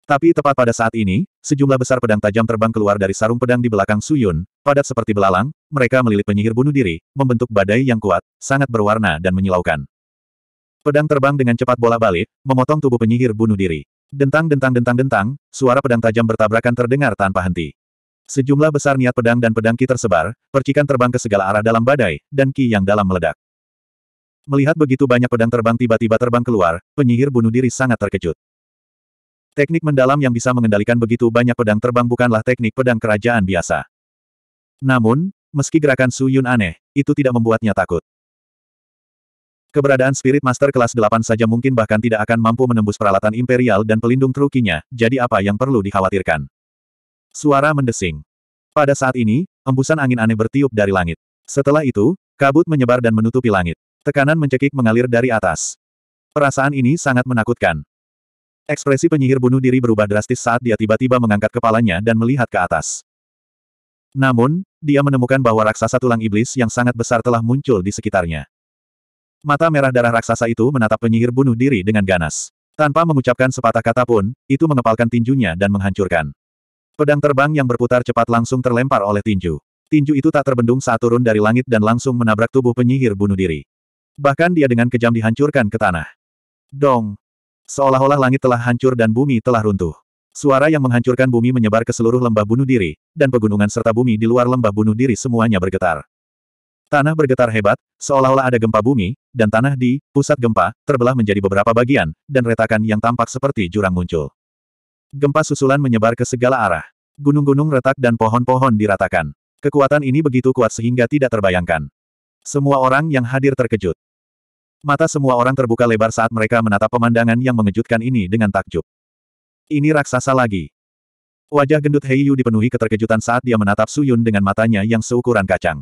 Tapi tepat pada saat ini, sejumlah besar pedang tajam terbang keluar dari sarung pedang di belakang Suyun, Padat seperti belalang, mereka melilit penyihir bunuh diri, membentuk badai yang kuat, sangat berwarna dan menyilaukan. Pedang terbang dengan cepat bola balik, memotong tubuh penyihir bunuh diri. Dentang-dentang-dentang-dentang, suara pedang tajam bertabrakan terdengar tanpa henti. Sejumlah besar niat pedang dan pedang ki tersebar, percikan terbang ke segala arah dalam badai, dan ki yang dalam meledak. Melihat begitu banyak pedang terbang tiba-tiba terbang keluar, penyihir bunuh diri sangat terkejut. Teknik mendalam yang bisa mengendalikan begitu banyak pedang terbang bukanlah teknik pedang kerajaan biasa. Namun, meski gerakan Su Yun aneh, itu tidak membuatnya takut. Keberadaan Spirit Master kelas 8 saja mungkin bahkan tidak akan mampu menembus peralatan imperial dan pelindung trukinya, jadi apa yang perlu dikhawatirkan? Suara mendesing. Pada saat ini, embusan angin aneh bertiup dari langit. Setelah itu, kabut menyebar dan menutupi langit. Tekanan mencekik mengalir dari atas. Perasaan ini sangat menakutkan. Ekspresi penyihir bunuh diri berubah drastis saat dia tiba-tiba mengangkat kepalanya dan melihat ke atas. Namun, dia menemukan bahwa raksasa tulang iblis yang sangat besar telah muncul di sekitarnya. Mata merah darah raksasa itu menatap penyihir bunuh diri dengan ganas. Tanpa mengucapkan sepatah kata pun, itu mengepalkan tinjunya dan menghancurkan. Pedang terbang yang berputar cepat langsung terlempar oleh tinju. Tinju itu tak terbendung saat turun dari langit dan langsung menabrak tubuh penyihir bunuh diri. Bahkan dia dengan kejam dihancurkan ke tanah. Dong! Seolah-olah langit telah hancur dan bumi telah runtuh. Suara yang menghancurkan bumi menyebar ke seluruh lembah bunuh diri, dan pegunungan serta bumi di luar lembah bunuh diri semuanya bergetar. Tanah bergetar hebat, seolah-olah ada gempa bumi, dan tanah di pusat gempa terbelah menjadi beberapa bagian, dan retakan yang tampak seperti jurang muncul. Gempa susulan menyebar ke segala arah. Gunung-gunung retak dan pohon-pohon diratakan. Kekuatan ini begitu kuat sehingga tidak terbayangkan. Semua orang yang hadir terkejut. Mata semua orang terbuka lebar saat mereka menatap pemandangan yang mengejutkan ini dengan takjub. Ini raksasa lagi. Wajah gendut Heiyu dipenuhi keterkejutan saat dia menatap Suyun dengan matanya yang seukuran kacang.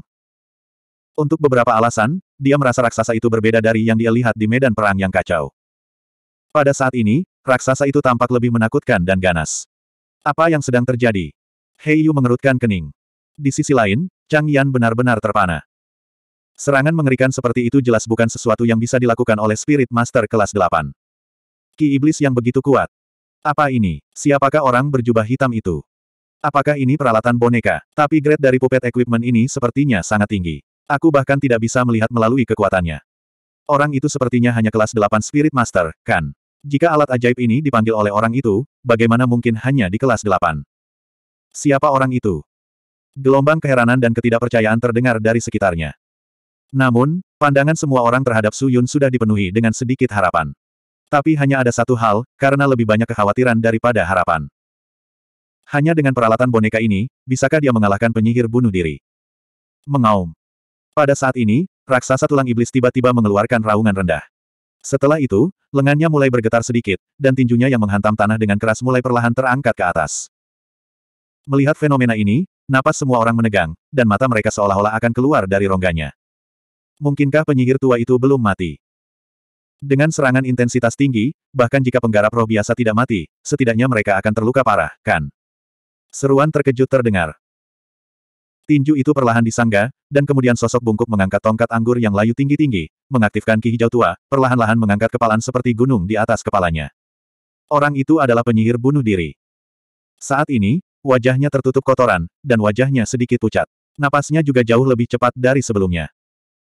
Untuk beberapa alasan, dia merasa raksasa itu berbeda dari yang dia lihat di medan perang yang kacau. Pada saat ini, raksasa itu tampak lebih menakutkan dan ganas. Apa yang sedang terjadi? Heiyu mengerutkan kening. Di sisi lain, Chang Yan benar-benar terpana. Serangan mengerikan seperti itu jelas bukan sesuatu yang bisa dilakukan oleh Spirit Master kelas 8. Ki Iblis yang begitu kuat. Apa ini? Siapakah orang berjubah hitam itu? Apakah ini peralatan boneka? Tapi grade dari pupet equipment ini sepertinya sangat tinggi. Aku bahkan tidak bisa melihat melalui kekuatannya. Orang itu sepertinya hanya kelas 8 Spirit Master, kan? Jika alat ajaib ini dipanggil oleh orang itu, bagaimana mungkin hanya di kelas 8? Siapa orang itu? Gelombang keheranan dan ketidakpercayaan terdengar dari sekitarnya. Namun, pandangan semua orang terhadap Su Yun sudah dipenuhi dengan sedikit harapan. Tapi hanya ada satu hal, karena lebih banyak kekhawatiran daripada harapan. Hanya dengan peralatan boneka ini, bisakah dia mengalahkan penyihir bunuh diri? Mengaum. Pada saat ini, raksasa tulang iblis tiba-tiba mengeluarkan raungan rendah. Setelah itu, lengannya mulai bergetar sedikit, dan tinjunya yang menghantam tanah dengan keras mulai perlahan terangkat ke atas. Melihat fenomena ini, napas semua orang menegang, dan mata mereka seolah-olah akan keluar dari rongganya. Mungkinkah penyihir tua itu belum mati? Dengan serangan intensitas tinggi, bahkan jika penggarap roh biasa tidak mati, setidaknya mereka akan terluka parah, kan? Seruan terkejut terdengar. Tinju itu perlahan disangga, dan kemudian sosok bungkuk mengangkat tongkat anggur yang layu tinggi-tinggi, mengaktifkan ki hijau tua, perlahan-lahan mengangkat kepalan seperti gunung di atas kepalanya. Orang itu adalah penyihir bunuh diri. Saat ini, wajahnya tertutup kotoran, dan wajahnya sedikit pucat. Napasnya juga jauh lebih cepat dari sebelumnya.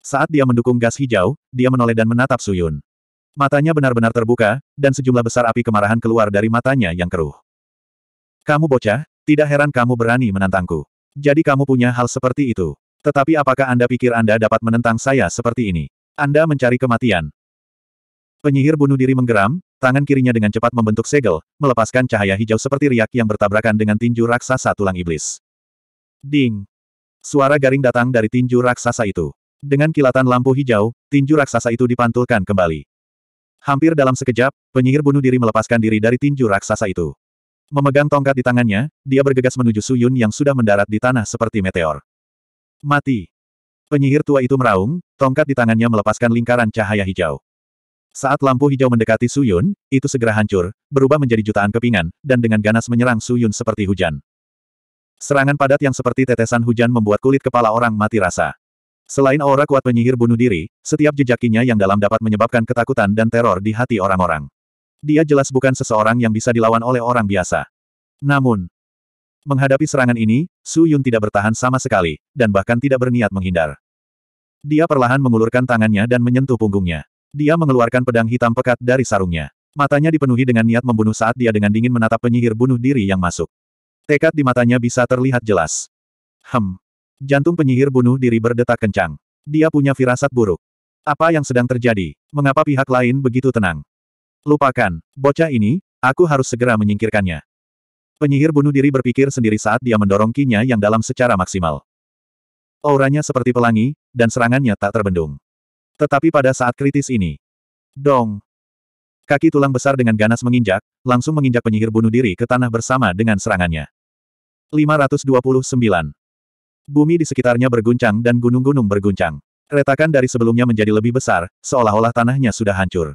Saat dia mendukung gas hijau, dia menoleh dan menatap Suyun. Matanya benar-benar terbuka, dan sejumlah besar api kemarahan keluar dari matanya yang keruh. Kamu bocah, tidak heran kamu berani menantangku. Jadi kamu punya hal seperti itu. Tetapi apakah Anda pikir Anda dapat menentang saya seperti ini? Anda mencari kematian. Penyihir bunuh diri menggeram, tangan kirinya dengan cepat membentuk segel, melepaskan cahaya hijau seperti riak yang bertabrakan dengan tinju raksasa tulang iblis. Ding! Suara garing datang dari tinju raksasa itu. Dengan kilatan lampu hijau, tinju raksasa itu dipantulkan kembali. Hampir dalam sekejap, penyihir bunuh diri melepaskan diri dari tinju raksasa itu. Memegang tongkat di tangannya, dia bergegas menuju Suyun yang sudah mendarat di tanah seperti meteor. Mati. Penyihir tua itu meraung, tongkat di tangannya melepaskan lingkaran cahaya hijau. Saat lampu hijau mendekati Suyun, itu segera hancur, berubah menjadi jutaan kepingan, dan dengan ganas menyerang Suyun seperti hujan. Serangan padat yang seperti tetesan hujan membuat kulit kepala orang mati rasa. Selain aura kuat penyihir bunuh diri, setiap jejakinya yang dalam dapat menyebabkan ketakutan dan teror di hati orang-orang. Dia jelas bukan seseorang yang bisa dilawan oleh orang biasa. Namun, menghadapi serangan ini, Su Yun tidak bertahan sama sekali, dan bahkan tidak berniat menghindar. Dia perlahan mengulurkan tangannya dan menyentuh punggungnya. Dia mengeluarkan pedang hitam pekat dari sarungnya. Matanya dipenuhi dengan niat membunuh saat dia dengan dingin menatap penyihir bunuh diri yang masuk. Tekad di matanya bisa terlihat jelas. Hem, Jantung penyihir bunuh diri berdetak kencang. Dia punya firasat buruk. Apa yang sedang terjadi? Mengapa pihak lain begitu tenang? Lupakan, bocah ini, aku harus segera menyingkirkannya. Penyihir bunuh diri berpikir sendiri saat dia mendorong kinya yang dalam secara maksimal. Auranya seperti pelangi, dan serangannya tak terbendung. Tetapi pada saat kritis ini, dong, kaki tulang besar dengan ganas menginjak, langsung menginjak penyihir bunuh diri ke tanah bersama dengan serangannya. 529 Bumi di sekitarnya berguncang dan gunung-gunung berguncang. Retakan dari sebelumnya menjadi lebih besar, seolah-olah tanahnya sudah hancur.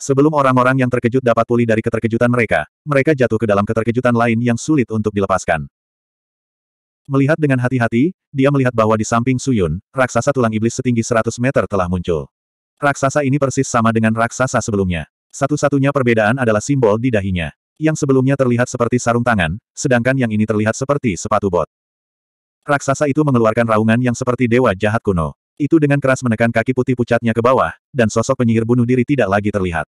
Sebelum orang-orang yang terkejut dapat pulih dari keterkejutan mereka, mereka jatuh ke dalam keterkejutan lain yang sulit untuk dilepaskan. Melihat dengan hati-hati, dia melihat bahwa di samping Suyun, raksasa tulang iblis setinggi 100 meter telah muncul. Raksasa ini persis sama dengan raksasa sebelumnya. Satu-satunya perbedaan adalah simbol di dahinya. Yang sebelumnya terlihat seperti sarung tangan, sedangkan yang ini terlihat seperti sepatu bot. Raksasa itu mengeluarkan raungan yang seperti dewa jahat kuno. Itu dengan keras menekan kaki putih pucatnya ke bawah, dan sosok penyihir bunuh diri tidak lagi terlihat.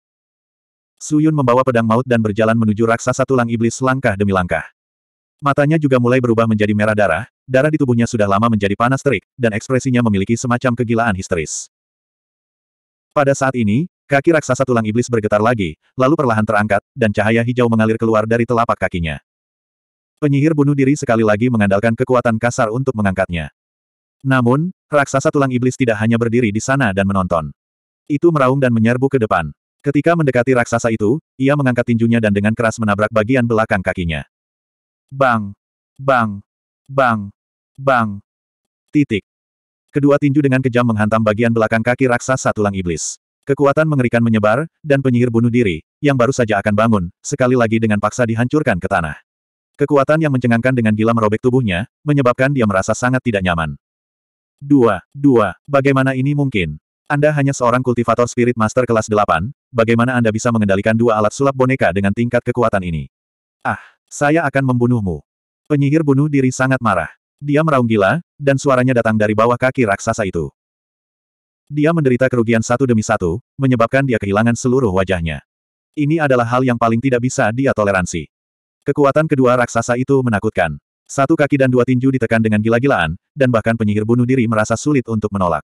Suyun membawa pedang maut dan berjalan menuju raksasa tulang iblis langkah demi langkah. Matanya juga mulai berubah menjadi merah darah, darah di tubuhnya sudah lama menjadi panas terik, dan ekspresinya memiliki semacam kegilaan histeris. Pada saat ini, kaki raksasa tulang iblis bergetar lagi, lalu perlahan terangkat, dan cahaya hijau mengalir keluar dari telapak kakinya. Penyihir bunuh diri sekali lagi mengandalkan kekuatan kasar untuk mengangkatnya. Namun, raksasa tulang iblis tidak hanya berdiri di sana dan menonton. Itu meraung dan menyerbu ke depan. Ketika mendekati raksasa itu, ia mengangkat tinjunya dan dengan keras menabrak bagian belakang kakinya. Bang! Bang! Bang! Bang! Titik. Kedua tinju dengan kejam menghantam bagian belakang kaki raksasa tulang iblis. Kekuatan mengerikan menyebar, dan penyihir bunuh diri, yang baru saja akan bangun, sekali lagi dengan paksa dihancurkan ke tanah. Kekuatan yang mencengangkan dengan gila merobek tubuhnya, menyebabkan dia merasa sangat tidak nyaman. Dua, dua, bagaimana ini mungkin? Anda hanya seorang kultivator spirit master kelas 8, bagaimana Anda bisa mengendalikan dua alat sulap boneka dengan tingkat kekuatan ini? Ah, saya akan membunuhmu. Penyihir bunuh diri sangat marah. Dia meraung gila, dan suaranya datang dari bawah kaki raksasa itu. Dia menderita kerugian satu demi satu, menyebabkan dia kehilangan seluruh wajahnya. Ini adalah hal yang paling tidak bisa dia toleransi. Kekuatan kedua raksasa itu menakutkan. Satu kaki dan dua tinju ditekan dengan gila-gilaan, dan bahkan penyihir bunuh diri merasa sulit untuk menolak.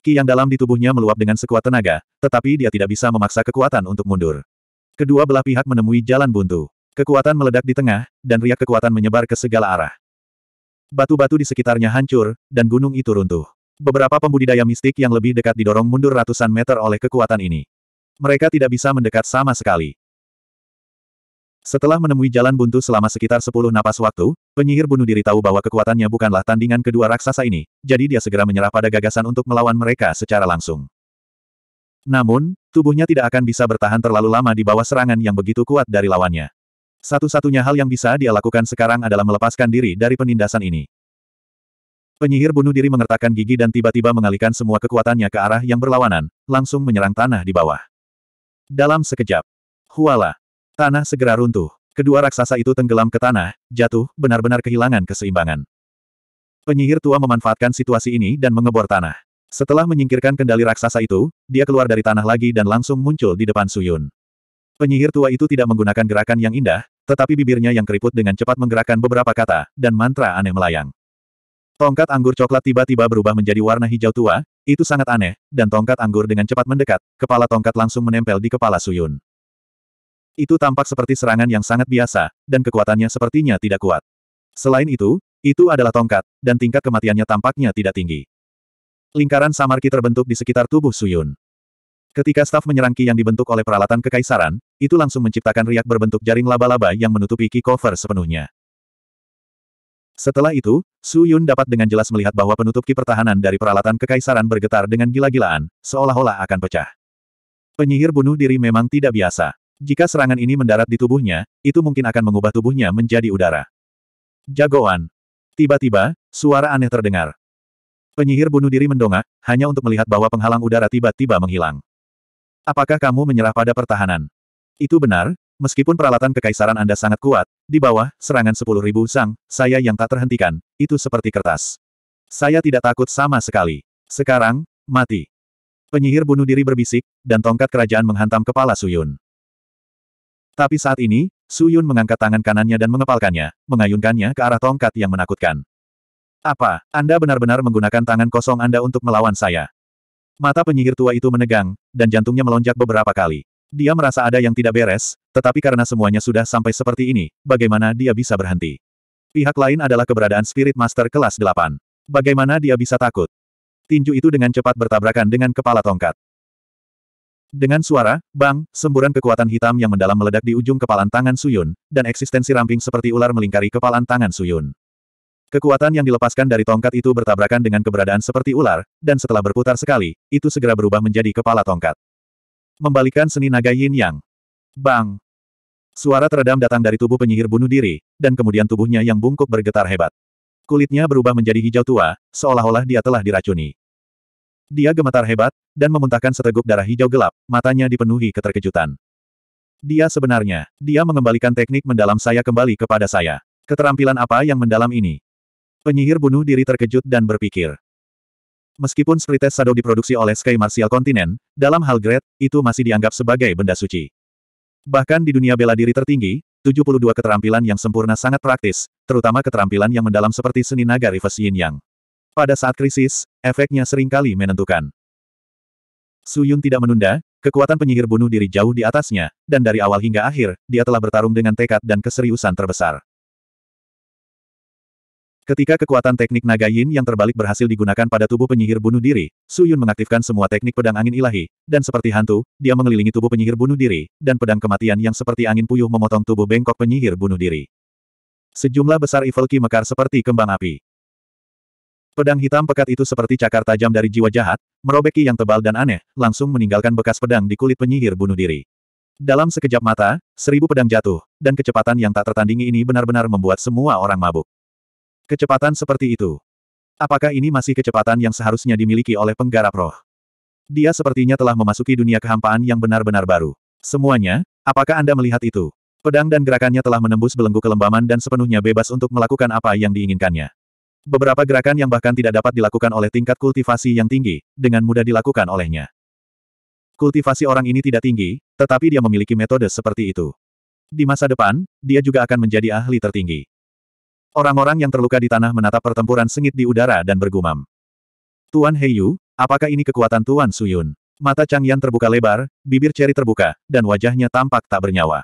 Ki yang dalam di tubuhnya meluap dengan sekuat tenaga, tetapi dia tidak bisa memaksa kekuatan untuk mundur. Kedua belah pihak menemui jalan buntu. Kekuatan meledak di tengah, dan riak kekuatan menyebar ke segala arah. Batu-batu di sekitarnya hancur, dan gunung itu runtuh. Beberapa pembudidaya mistik yang lebih dekat didorong mundur ratusan meter oleh kekuatan ini. Mereka tidak bisa mendekat sama sekali. Setelah menemui jalan buntu selama sekitar 10 napas waktu, penyihir bunuh diri tahu bahwa kekuatannya bukanlah tandingan kedua raksasa ini, jadi dia segera menyerah pada gagasan untuk melawan mereka secara langsung. Namun, tubuhnya tidak akan bisa bertahan terlalu lama di bawah serangan yang begitu kuat dari lawannya. Satu-satunya hal yang bisa dia lakukan sekarang adalah melepaskan diri dari penindasan ini. Penyihir bunuh diri mengertakkan gigi dan tiba-tiba mengalihkan semua kekuatannya ke arah yang berlawanan, langsung menyerang tanah di bawah. Dalam sekejap, huala, Tanah segera runtuh. Kedua raksasa itu tenggelam ke tanah, jatuh, benar-benar kehilangan keseimbangan. Penyihir tua memanfaatkan situasi ini dan mengebor tanah. Setelah menyingkirkan kendali raksasa itu, dia keluar dari tanah lagi dan langsung muncul di depan Suyun. Penyihir tua itu tidak menggunakan gerakan yang indah, tetapi bibirnya yang keriput dengan cepat menggerakkan beberapa kata, dan mantra aneh melayang. Tongkat anggur coklat tiba-tiba berubah menjadi warna hijau tua, itu sangat aneh, dan tongkat anggur dengan cepat mendekat, kepala tongkat langsung menempel di kepala Suyun. Itu tampak seperti serangan yang sangat biasa, dan kekuatannya sepertinya tidak kuat. Selain itu, itu adalah tongkat, dan tingkat kematiannya tampaknya tidak tinggi. Lingkaran samarki terbentuk di sekitar tubuh Suyun. Ketika staf menyerang ki yang dibentuk oleh peralatan kekaisaran, itu langsung menciptakan riak berbentuk jaring laba-laba yang menutupi ki cover sepenuhnya. Setelah itu, Su Yun dapat dengan jelas melihat bahwa penutup ki pertahanan dari peralatan kekaisaran bergetar dengan gila-gilaan, seolah-olah akan pecah. Penyihir bunuh diri memang tidak biasa. Jika serangan ini mendarat di tubuhnya, itu mungkin akan mengubah tubuhnya menjadi udara. Jagoan. Tiba-tiba, suara aneh terdengar. Penyihir bunuh diri mendongak, hanya untuk melihat bahwa penghalang udara tiba-tiba menghilang. Apakah kamu menyerah pada pertahanan? Itu benar, meskipun peralatan kekaisaran Anda sangat kuat, di bawah, serangan 10.000 sang, saya yang tak terhentikan, itu seperti kertas. Saya tidak takut sama sekali. Sekarang, mati. Penyihir bunuh diri berbisik, dan tongkat kerajaan menghantam kepala Suyun. Tapi saat ini, Su Yun mengangkat tangan kanannya dan mengepalkannya, mengayunkannya ke arah tongkat yang menakutkan. Apa, Anda benar-benar menggunakan tangan kosong Anda untuk melawan saya? Mata penyihir tua itu menegang, dan jantungnya melonjak beberapa kali. Dia merasa ada yang tidak beres, tetapi karena semuanya sudah sampai seperti ini, bagaimana dia bisa berhenti? Pihak lain adalah keberadaan Spirit Master kelas 8. Bagaimana dia bisa takut? Tinju itu dengan cepat bertabrakan dengan kepala tongkat. Dengan suara, bang, semburan kekuatan hitam yang mendalam meledak di ujung kepalan tangan Suyun, dan eksistensi ramping seperti ular melingkari kepalan tangan Suyun. Kekuatan yang dilepaskan dari tongkat itu bertabrakan dengan keberadaan seperti ular, dan setelah berputar sekali, itu segera berubah menjadi kepala tongkat. Membalikan seni naga yin yang. Bang! Suara teredam datang dari tubuh penyihir bunuh diri, dan kemudian tubuhnya yang bungkuk bergetar hebat. Kulitnya berubah menjadi hijau tua, seolah-olah dia telah diracuni. Dia gemetar hebat, dan memuntahkan seteguk darah hijau gelap, matanya dipenuhi keterkejutan. Dia sebenarnya, dia mengembalikan teknik mendalam saya kembali kepada saya. Keterampilan apa yang mendalam ini? Penyihir bunuh diri terkejut dan berpikir. Meskipun Sprites Shadow diproduksi oleh Sky Martial Continent, dalam hal grade, itu masih dianggap sebagai benda suci. Bahkan di dunia bela diri tertinggi, 72 keterampilan yang sempurna sangat praktis, terutama keterampilan yang mendalam seperti seni naga reverse yin yang. Pada saat krisis, efeknya seringkali menentukan. Suyun tidak menunda, kekuatan penyihir bunuh diri jauh di atasnya, dan dari awal hingga akhir, dia telah bertarung dengan tekad dan keseriusan terbesar. Ketika kekuatan teknik naga yin yang terbalik berhasil digunakan pada tubuh penyihir bunuh diri, Suyun mengaktifkan semua teknik pedang angin ilahi, dan seperti hantu, dia mengelilingi tubuh penyihir bunuh diri, dan pedang kematian yang seperti angin puyuh memotong tubuh bengkok penyihir bunuh diri. Sejumlah besar evil ki mekar seperti kembang api. Pedang hitam pekat itu seperti cakar tajam dari jiwa jahat, merobeki yang tebal dan aneh, langsung meninggalkan bekas pedang di kulit penyihir bunuh diri. Dalam sekejap mata, seribu pedang jatuh, dan kecepatan yang tak tertandingi ini benar-benar membuat semua orang mabuk. Kecepatan seperti itu. Apakah ini masih kecepatan yang seharusnya dimiliki oleh penggarap roh? Dia sepertinya telah memasuki dunia kehampaan yang benar-benar baru. Semuanya, apakah Anda melihat itu? Pedang dan gerakannya telah menembus belenggu kelembaman dan sepenuhnya bebas untuk melakukan apa yang diinginkannya. Beberapa gerakan yang bahkan tidak dapat dilakukan oleh tingkat kultivasi yang tinggi, dengan mudah dilakukan olehnya. Kultivasi orang ini tidak tinggi, tetapi dia memiliki metode seperti itu. Di masa depan, dia juga akan menjadi ahli tertinggi. Orang-orang yang terluka di tanah menatap pertempuran sengit di udara dan bergumam. Tuan Heiyu, apakah ini kekuatan Tuan Suyun? Mata Chang Yan terbuka lebar, bibir ceri terbuka, dan wajahnya tampak tak bernyawa.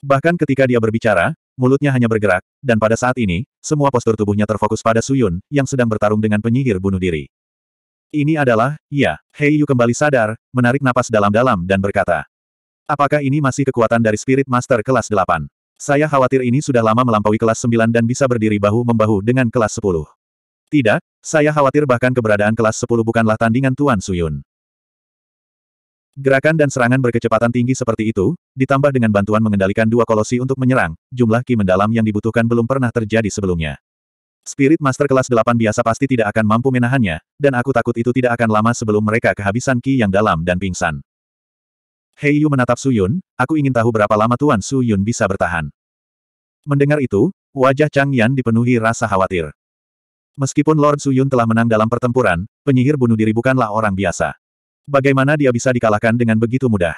Bahkan ketika dia berbicara, mulutnya hanya bergerak, dan pada saat ini, semua postur tubuhnya terfokus pada Suyun, yang sedang bertarung dengan penyihir bunuh diri. Ini adalah, ya, Hei Yu kembali sadar, menarik napas dalam-dalam dan berkata. Apakah ini masih kekuatan dari Spirit Master kelas 8? Saya khawatir ini sudah lama melampaui kelas 9 dan bisa berdiri bahu-membahu dengan kelas 10. Tidak, saya khawatir bahkan keberadaan kelas 10 bukanlah tandingan Tuan Suyun. Gerakan dan serangan berkecepatan tinggi seperti itu, ditambah dengan bantuan mengendalikan dua kolosi untuk menyerang, jumlah ki mendalam yang dibutuhkan belum pernah terjadi sebelumnya. Spirit Master kelas 8 biasa pasti tidak akan mampu menahannya, dan aku takut itu tidak akan lama sebelum mereka kehabisan ki yang dalam dan pingsan. Hei Yu menatap Yun. aku ingin tahu berapa lama Tuan Su Yun bisa bertahan. Mendengar itu, wajah Chang Yan dipenuhi rasa khawatir. Meskipun Lord Su Yun telah menang dalam pertempuran, penyihir bunuh diri bukanlah orang biasa. Bagaimana dia bisa dikalahkan dengan begitu mudah?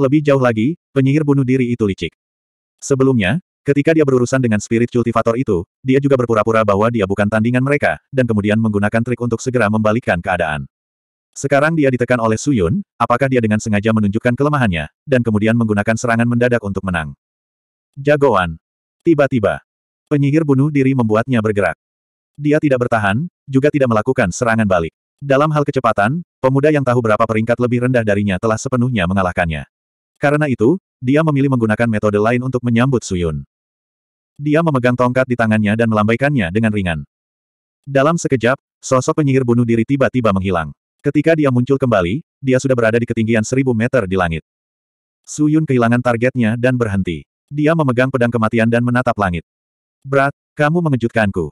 Lebih jauh lagi, penyihir bunuh diri itu licik. Sebelumnya, ketika dia berurusan dengan spirit cultivator itu, dia juga berpura-pura bahwa dia bukan tandingan mereka, dan kemudian menggunakan trik untuk segera membalikkan keadaan. Sekarang dia ditekan oleh Suyun, apakah dia dengan sengaja menunjukkan kelemahannya, dan kemudian menggunakan serangan mendadak untuk menang. Jagoan. Tiba-tiba, penyihir bunuh diri membuatnya bergerak. Dia tidak bertahan, juga tidak melakukan serangan balik. Dalam hal kecepatan, Pemuda yang tahu berapa peringkat lebih rendah darinya telah sepenuhnya mengalahkannya. Karena itu, dia memilih menggunakan metode lain untuk menyambut Suyun. Dia memegang tongkat di tangannya dan melambaikannya dengan ringan. Dalam sekejap, sosok penyihir bunuh diri tiba-tiba menghilang. Ketika dia muncul kembali, dia sudah berada di ketinggian seribu meter di langit. Suyun kehilangan targetnya dan berhenti. Dia memegang pedang kematian dan menatap langit. Brat, kamu mengejutkanku.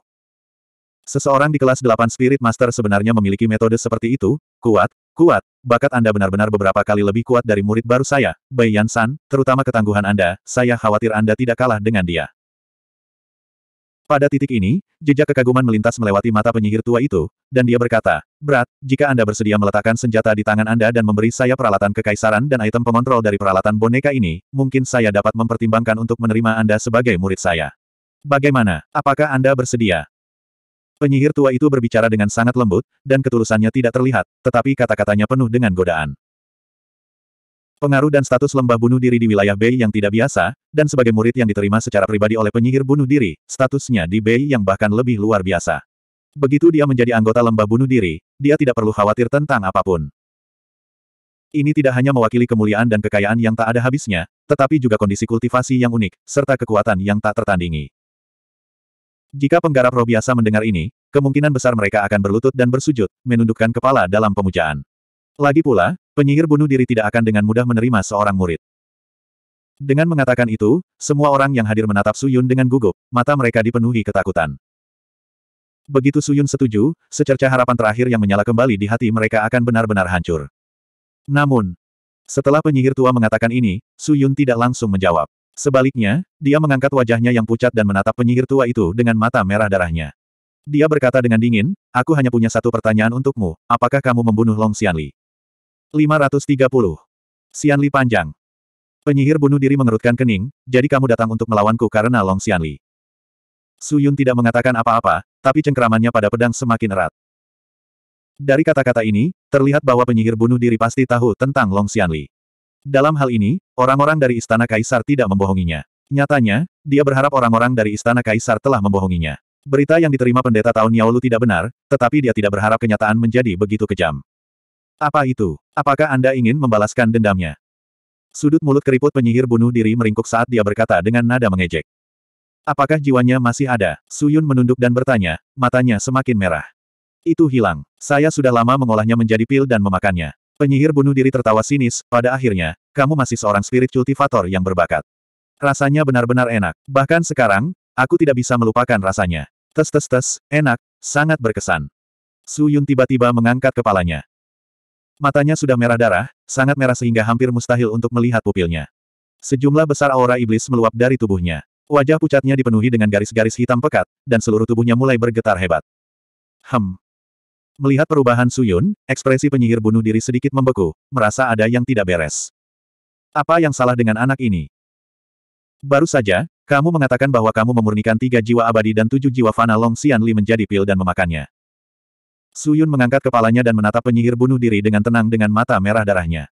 Seseorang di kelas 8 Spirit Master sebenarnya memiliki metode seperti itu, kuat, kuat, bakat Anda benar-benar beberapa kali lebih kuat dari murid baru saya, Bai Yansan, San, terutama ketangguhan Anda, saya khawatir Anda tidak kalah dengan dia. Pada titik ini, jejak kekaguman melintas melewati mata penyihir tua itu, dan dia berkata, Berat, jika Anda bersedia meletakkan senjata di tangan Anda dan memberi saya peralatan kekaisaran dan item pengontrol dari peralatan boneka ini, mungkin saya dapat mempertimbangkan untuk menerima Anda sebagai murid saya. Bagaimana, apakah Anda bersedia? Penyihir tua itu berbicara dengan sangat lembut, dan ketulusannya tidak terlihat, tetapi kata-katanya penuh dengan godaan. Pengaruh dan status lembah bunuh diri di wilayah Bei yang tidak biasa, dan sebagai murid yang diterima secara pribadi oleh penyihir bunuh diri, statusnya di Bei yang bahkan lebih luar biasa. Begitu dia menjadi anggota lembah bunuh diri, dia tidak perlu khawatir tentang apapun. Ini tidak hanya mewakili kemuliaan dan kekayaan yang tak ada habisnya, tetapi juga kondisi kultivasi yang unik, serta kekuatan yang tak tertandingi. Jika penggarap roh biasa mendengar ini, kemungkinan besar mereka akan berlutut dan bersujud, menundukkan kepala dalam pemujaan. Lagi pula, penyihir bunuh diri tidak akan dengan mudah menerima seorang murid. Dengan mengatakan itu, semua orang yang hadir menatap Suyun dengan gugup, mata mereka dipenuhi ketakutan. Begitu Suyun setuju, secerca harapan terakhir yang menyala kembali di hati mereka akan benar-benar hancur. Namun, setelah penyihir tua mengatakan ini, Suyun tidak langsung menjawab. Sebaliknya, dia mengangkat wajahnya yang pucat dan menatap penyihir tua itu dengan mata merah darahnya. Dia berkata dengan dingin, aku hanya punya satu pertanyaan untukmu, apakah kamu membunuh Long Xianli? 530. Xianli panjang. Penyihir bunuh diri mengerutkan kening, jadi kamu datang untuk melawanku karena Long Xianli. Su Yun tidak mengatakan apa-apa, tapi cengkeramannya pada pedang semakin erat. Dari kata-kata ini, terlihat bahwa penyihir bunuh diri pasti tahu tentang Long Xianli. Dalam hal ini, orang-orang dari Istana Kaisar tidak membohonginya. Nyatanya, dia berharap orang-orang dari Istana Kaisar telah membohonginya. Berita yang diterima pendeta tahun Yaolu tidak benar, tetapi dia tidak berharap kenyataan menjadi begitu kejam. Apa itu? Apakah Anda ingin membalaskan dendamnya? Sudut mulut keriput penyihir bunuh diri meringkuk saat dia berkata dengan nada mengejek. Apakah jiwanya masih ada? Suyun menunduk dan bertanya, matanya semakin merah. Itu hilang. Saya sudah lama mengolahnya menjadi pil dan memakannya. Penyihir bunuh diri tertawa sinis, pada akhirnya, kamu masih seorang spirit cultivator yang berbakat. Rasanya benar-benar enak. Bahkan sekarang, aku tidak bisa melupakan rasanya. Tes tes tes, enak, sangat berkesan. Su Yun tiba-tiba mengangkat kepalanya. Matanya sudah merah darah, sangat merah sehingga hampir mustahil untuk melihat pupilnya. Sejumlah besar aura iblis meluap dari tubuhnya. Wajah pucatnya dipenuhi dengan garis-garis hitam pekat, dan seluruh tubuhnya mulai bergetar hebat. Hem, Melihat perubahan Suyun, ekspresi penyihir bunuh diri sedikit membeku, merasa ada yang tidak beres. Apa yang salah dengan anak ini? Baru saja, kamu mengatakan bahwa kamu memurnikan tiga jiwa abadi dan tujuh jiwa fana Long Xianli menjadi pil dan memakannya. Suyun mengangkat kepalanya dan menatap penyihir bunuh diri dengan tenang dengan mata merah darahnya.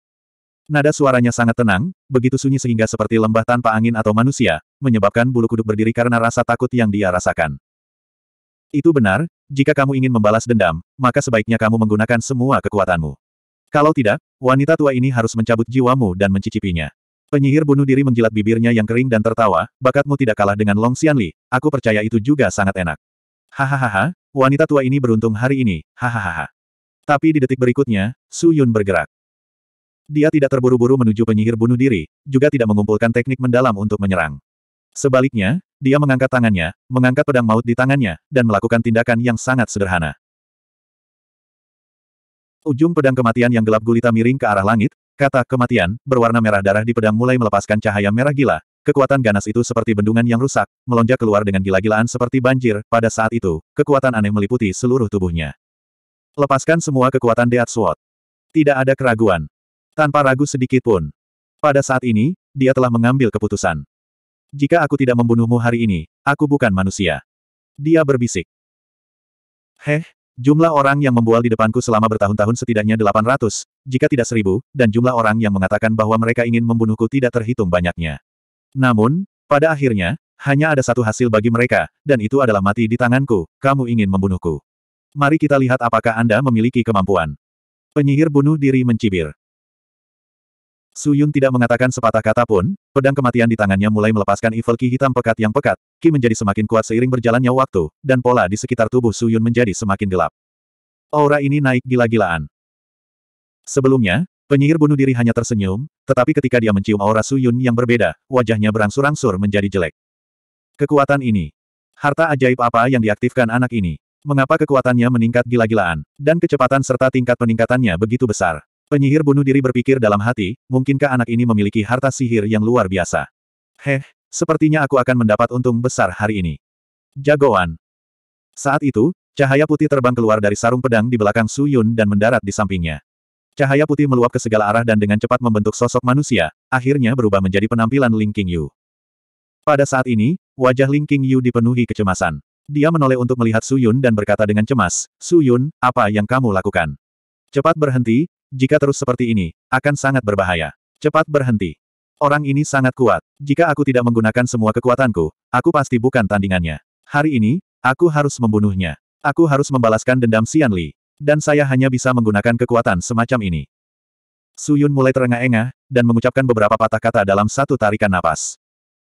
Nada suaranya sangat tenang, begitu sunyi sehingga seperti lembah tanpa angin atau manusia, menyebabkan bulu kuduk berdiri karena rasa takut yang dia rasakan. Itu benar, jika kamu ingin membalas dendam, maka sebaiknya kamu menggunakan semua kekuatanmu. Kalau tidak, wanita tua ini harus mencabut jiwamu dan mencicipinya. Penyihir bunuh diri menjilat bibirnya yang kering dan tertawa, bakatmu tidak kalah dengan Long Xianli, aku percaya itu juga sangat enak. Hahaha, wanita tua ini beruntung hari ini, hahaha. Tapi di detik berikutnya, Su Yun bergerak. Dia tidak terburu-buru menuju penyihir bunuh diri, juga tidak mengumpulkan teknik mendalam untuk menyerang. Sebaliknya, dia mengangkat tangannya, mengangkat pedang maut di tangannya, dan melakukan tindakan yang sangat sederhana. Ujung pedang kematian yang gelap gulita miring ke arah langit, kata kematian, berwarna merah darah di pedang mulai melepaskan cahaya merah gila. Kekuatan ganas itu seperti bendungan yang rusak, melonjak keluar dengan gila-gilaan seperti banjir. Pada saat itu, kekuatan aneh meliputi seluruh tubuhnya. Lepaskan semua kekuatan Deat Sword. Tidak ada keraguan. Tanpa ragu sedikit pun. Pada saat ini, dia telah mengambil keputusan. Jika aku tidak membunuhmu hari ini, aku bukan manusia. Dia berbisik. Heh, jumlah orang yang membual di depanku selama bertahun-tahun setidaknya 800, jika tidak seribu, dan jumlah orang yang mengatakan bahwa mereka ingin membunuhku tidak terhitung banyaknya. Namun, pada akhirnya, hanya ada satu hasil bagi mereka, dan itu adalah mati di tanganku, kamu ingin membunuhku. Mari kita lihat apakah Anda memiliki kemampuan. Penyihir bunuh diri mencibir. Su Yun tidak mengatakan sepatah kata pun, pedang kematian di tangannya mulai melepaskan evil ki hitam pekat yang pekat, ki menjadi semakin kuat seiring berjalannya waktu, dan pola di sekitar tubuh Su Yun menjadi semakin gelap. Aura ini naik gila-gilaan. Sebelumnya, penyihir bunuh diri hanya tersenyum, tetapi ketika dia mencium aura Su Yun yang berbeda, wajahnya berangsur-angsur menjadi jelek. Kekuatan ini. Harta ajaib apa yang diaktifkan anak ini? Mengapa kekuatannya meningkat gila-gilaan, dan kecepatan serta tingkat peningkatannya begitu besar? Penyihir bunuh diri berpikir dalam hati, mungkinkah anak ini memiliki harta sihir yang luar biasa? Heh, sepertinya aku akan mendapat untung besar hari ini. Jagoan. Saat itu, cahaya putih terbang keluar dari sarung pedang di belakang Su Yun dan mendarat di sampingnya. Cahaya putih meluap ke segala arah dan dengan cepat membentuk sosok manusia, akhirnya berubah menjadi penampilan Ling King Yu. Pada saat ini, wajah Ling King Yu dipenuhi kecemasan. Dia menoleh untuk melihat Su Yun dan berkata dengan cemas, Su Yun, apa yang kamu lakukan? Cepat berhenti, jika terus seperti ini, akan sangat berbahaya. Cepat berhenti. Orang ini sangat kuat. Jika aku tidak menggunakan semua kekuatanku, aku pasti bukan tandingannya. Hari ini, aku harus membunuhnya. Aku harus membalaskan dendam Xian Li. Dan saya hanya bisa menggunakan kekuatan semacam ini. Su Yun mulai terengah-engah, dan mengucapkan beberapa patah kata dalam satu tarikan napas.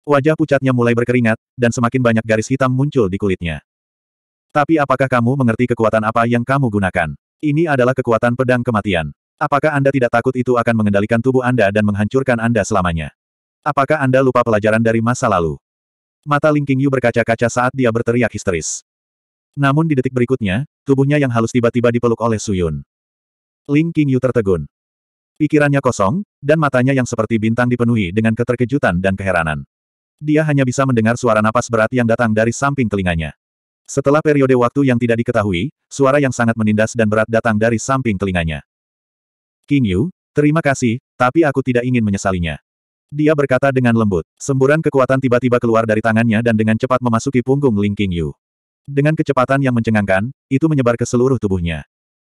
Wajah pucatnya mulai berkeringat, dan semakin banyak garis hitam muncul di kulitnya. Tapi apakah kamu mengerti kekuatan apa yang kamu gunakan? Ini adalah kekuatan pedang kematian. Apakah Anda tidak takut itu akan mengendalikan tubuh Anda dan menghancurkan Anda selamanya? Apakah Anda lupa pelajaran dari masa lalu? Mata Ling Qingyu berkaca-kaca saat dia berteriak histeris. Namun di detik berikutnya, tubuhnya yang halus tiba-tiba dipeluk oleh Suyun. Ling Qingyu tertegun. Pikirannya kosong, dan matanya yang seperti bintang dipenuhi dengan keterkejutan dan keheranan. Dia hanya bisa mendengar suara napas berat yang datang dari samping telinganya. Setelah periode waktu yang tidak diketahui, suara yang sangat menindas dan berat datang dari samping telinganya. King Yu, terima kasih, tapi aku tidak ingin menyesalinya. Dia berkata dengan lembut. Semburan kekuatan tiba-tiba keluar dari tangannya dan dengan cepat memasuki punggung Ling King Yu. Dengan kecepatan yang mencengangkan, itu menyebar ke seluruh tubuhnya.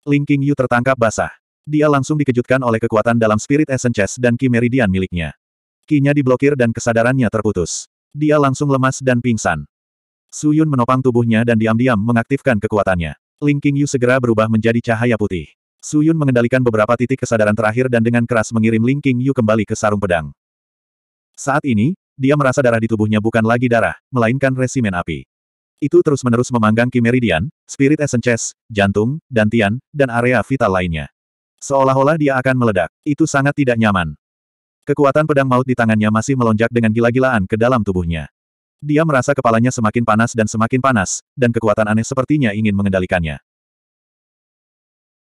Ling King Yu tertangkap basah. Dia langsung dikejutkan oleh kekuatan dalam Spirit essence dan Ki Meridian miliknya. Kinya diblokir dan kesadarannya terputus. Dia langsung lemas dan pingsan. Su Yun menopang tubuhnya dan diam-diam mengaktifkan kekuatannya. Ling King Yu segera berubah menjadi cahaya putih. Su Yun mengendalikan beberapa titik kesadaran terakhir dan dengan keras mengirim Ling King Yu kembali ke sarung pedang. Saat ini, dia merasa darah di tubuhnya bukan lagi darah, melainkan resimen api. Itu terus-menerus memanggang Kimeridian, Spirit essence, jantung, dantian, dan area vital lainnya. Seolah-olah dia akan meledak. Itu sangat tidak nyaman. Kekuatan pedang maut di tangannya masih melonjak dengan gila-gilaan ke dalam tubuhnya. Dia merasa kepalanya semakin panas dan semakin panas, dan kekuatan aneh sepertinya ingin mengendalikannya.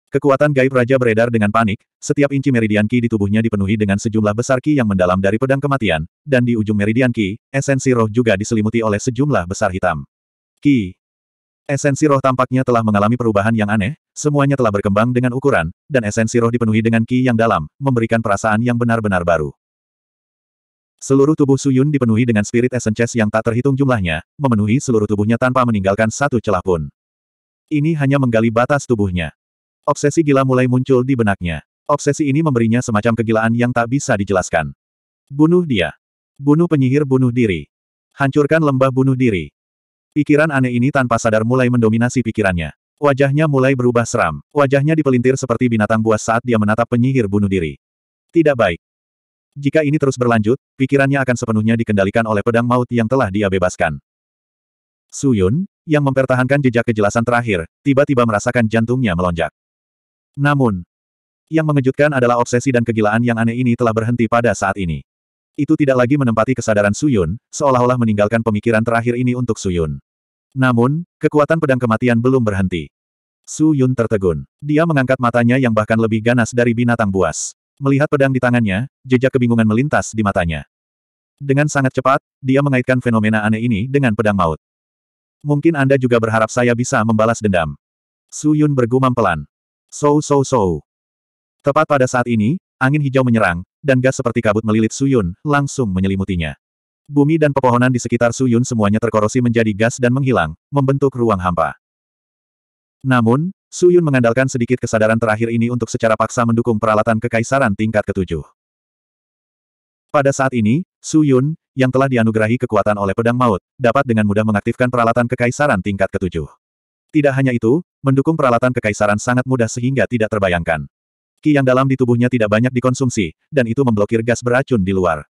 Kekuatan gaib Raja beredar dengan panik, setiap inci meridian ki di tubuhnya dipenuhi dengan sejumlah besar ki yang mendalam dari pedang kematian, dan di ujung meridian ki, esensi roh juga diselimuti oleh sejumlah besar hitam. Ki. Esensi roh tampaknya telah mengalami perubahan yang aneh, semuanya telah berkembang dengan ukuran, dan esensi roh dipenuhi dengan ki yang dalam, memberikan perasaan yang benar-benar baru. Seluruh tubuh Suyun dipenuhi dengan spirit essences yang tak terhitung jumlahnya, memenuhi seluruh tubuhnya tanpa meninggalkan satu celah pun. Ini hanya menggali batas tubuhnya. Obsesi gila mulai muncul di benaknya. Obsesi ini memberinya semacam kegilaan yang tak bisa dijelaskan. Bunuh dia. Bunuh penyihir bunuh diri. Hancurkan lembah bunuh diri. Pikiran aneh ini tanpa sadar mulai mendominasi pikirannya. Wajahnya mulai berubah seram. Wajahnya dipelintir seperti binatang buas saat dia menatap penyihir bunuh diri. Tidak baik. Jika ini terus berlanjut, pikirannya akan sepenuhnya dikendalikan oleh pedang maut yang telah dia bebaskan. Suyun, yang mempertahankan jejak kejelasan terakhir, tiba-tiba merasakan jantungnya melonjak. Namun, yang mengejutkan adalah obsesi dan kegilaan yang aneh ini telah berhenti pada saat ini. Itu tidak lagi menempati kesadaran Suyun, seolah-olah meninggalkan pemikiran terakhir ini untuk Suyun. Namun, kekuatan pedang kematian belum berhenti. Suyun tertegun. Dia mengangkat matanya yang bahkan lebih ganas dari binatang buas. Melihat pedang di tangannya, jejak kebingungan melintas di matanya. Dengan sangat cepat, dia mengaitkan fenomena aneh ini dengan pedang maut. Mungkin Anda juga berharap saya bisa membalas dendam. Suyun bergumam pelan. So so so. Tepat pada saat ini, angin hijau menyerang, dan gas seperti kabut melilit Suyun, langsung menyelimutinya. Bumi dan pepohonan di sekitar Suyun semuanya terkorosi menjadi gas dan menghilang, membentuk ruang hampa. Namun, Suyun mengandalkan sedikit kesadaran terakhir ini untuk secara paksa mendukung peralatan kekaisaran tingkat ketujuh. Pada saat ini, Suyun, yang telah dianugerahi kekuatan oleh pedang maut, dapat dengan mudah mengaktifkan peralatan kekaisaran tingkat ketujuh. Tidak hanya itu, mendukung peralatan kekaisaran sangat mudah sehingga tidak terbayangkan. Ki yang dalam di tubuhnya tidak banyak dikonsumsi, dan itu memblokir gas beracun di luar.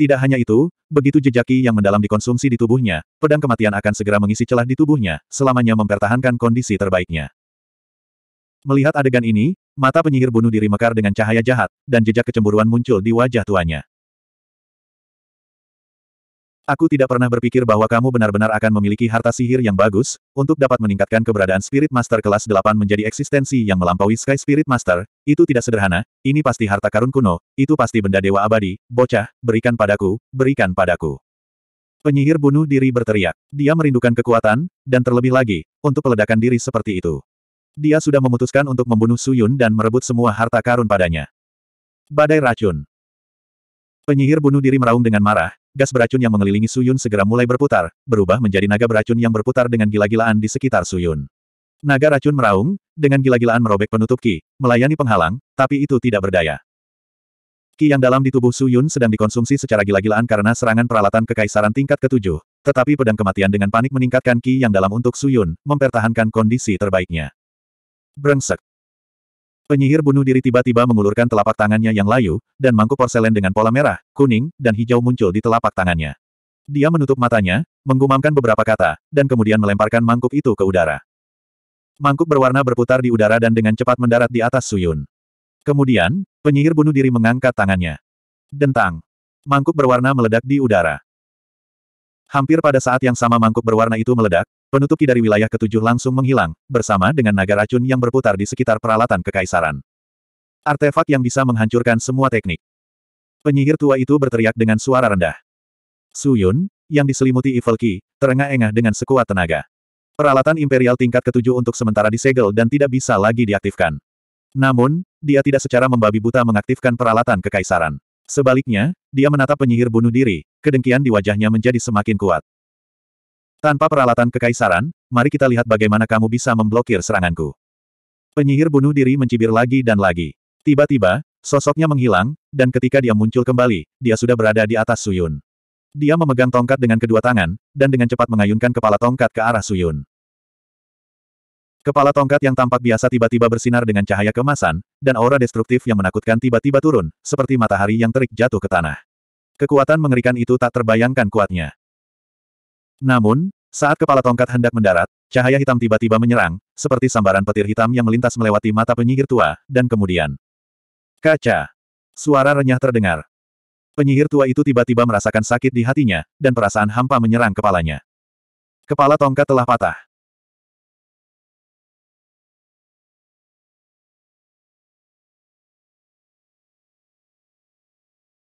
Tidak hanya itu, begitu jejak Ki yang mendalam dikonsumsi di tubuhnya, pedang kematian akan segera mengisi celah di tubuhnya, selamanya mempertahankan kondisi terbaiknya. Melihat adegan ini, mata penyihir bunuh diri mekar dengan cahaya jahat, dan jejak kecemburuan muncul di wajah tuanya. Aku tidak pernah berpikir bahwa kamu benar-benar akan memiliki harta sihir yang bagus, untuk dapat meningkatkan keberadaan Spirit Master kelas 8 menjadi eksistensi yang melampaui Sky Spirit Master, itu tidak sederhana, ini pasti harta karun kuno, itu pasti benda dewa abadi, bocah, berikan padaku, berikan padaku. Penyihir bunuh diri berteriak. Dia merindukan kekuatan, dan terlebih lagi, untuk peledakan diri seperti itu. Dia sudah memutuskan untuk membunuh Suyun dan merebut semua harta karun padanya. Badai racun. Penyihir bunuh diri meraung dengan marah, gas beracun yang mengelilingi Suyun segera mulai berputar, berubah menjadi naga beracun yang berputar dengan gila-gilaan di sekitar Suyun. Naga racun meraung, dengan gila-gilaan merobek penutup Ki, melayani penghalang, tapi itu tidak berdaya. Ki yang dalam di tubuh Suyun sedang dikonsumsi secara gila-gilaan karena serangan peralatan kekaisaran tingkat ketujuh, tetapi pedang kematian dengan panik meningkatkan Ki yang dalam untuk Suyun, mempertahankan kondisi terbaiknya. Brengsek. Penyihir bunuh diri tiba-tiba mengulurkan telapak tangannya yang layu, dan mangkuk porselen dengan pola merah, kuning, dan hijau muncul di telapak tangannya. Dia menutup matanya, menggumamkan beberapa kata, dan kemudian melemparkan mangkuk itu ke udara. Mangkuk berwarna berputar di udara dan dengan cepat mendarat di atas Suyun. Kemudian, penyihir bunuh diri mengangkat tangannya. Dentang. Mangkuk berwarna meledak di udara. Hampir pada saat yang sama mangkuk berwarna itu meledak, penutup dari wilayah ketujuh langsung menghilang, bersama dengan naga racun yang berputar di sekitar peralatan kekaisaran. Artefak yang bisa menghancurkan semua teknik. Penyihir tua itu berteriak dengan suara rendah. Suyun, yang diselimuti Evil Ki, terengah-engah dengan sekuat tenaga. Peralatan imperial tingkat ketujuh untuk sementara disegel dan tidak bisa lagi diaktifkan. Namun, dia tidak secara membabi buta mengaktifkan peralatan kekaisaran. Sebaliknya, dia menatap penyihir bunuh diri, kedengkian di wajahnya menjadi semakin kuat. Tanpa peralatan kekaisaran, mari kita lihat bagaimana kamu bisa memblokir seranganku. Penyihir bunuh diri mencibir lagi dan lagi. Tiba-tiba, sosoknya menghilang, dan ketika dia muncul kembali, dia sudah berada di atas Suyun. Dia memegang tongkat dengan kedua tangan, dan dengan cepat mengayunkan kepala tongkat ke arah Suyun. Kepala tongkat yang tampak biasa tiba-tiba bersinar dengan cahaya kemasan, dan aura destruktif yang menakutkan tiba-tiba turun, seperti matahari yang terik jatuh ke tanah. Kekuatan mengerikan itu tak terbayangkan kuatnya. Namun, saat kepala tongkat hendak mendarat, cahaya hitam tiba-tiba menyerang, seperti sambaran petir hitam yang melintas melewati mata penyihir tua, dan kemudian... Kaca! Suara renyah terdengar. Penyihir tua itu tiba-tiba merasakan sakit di hatinya, dan perasaan hampa menyerang kepalanya. Kepala tongkat telah patah.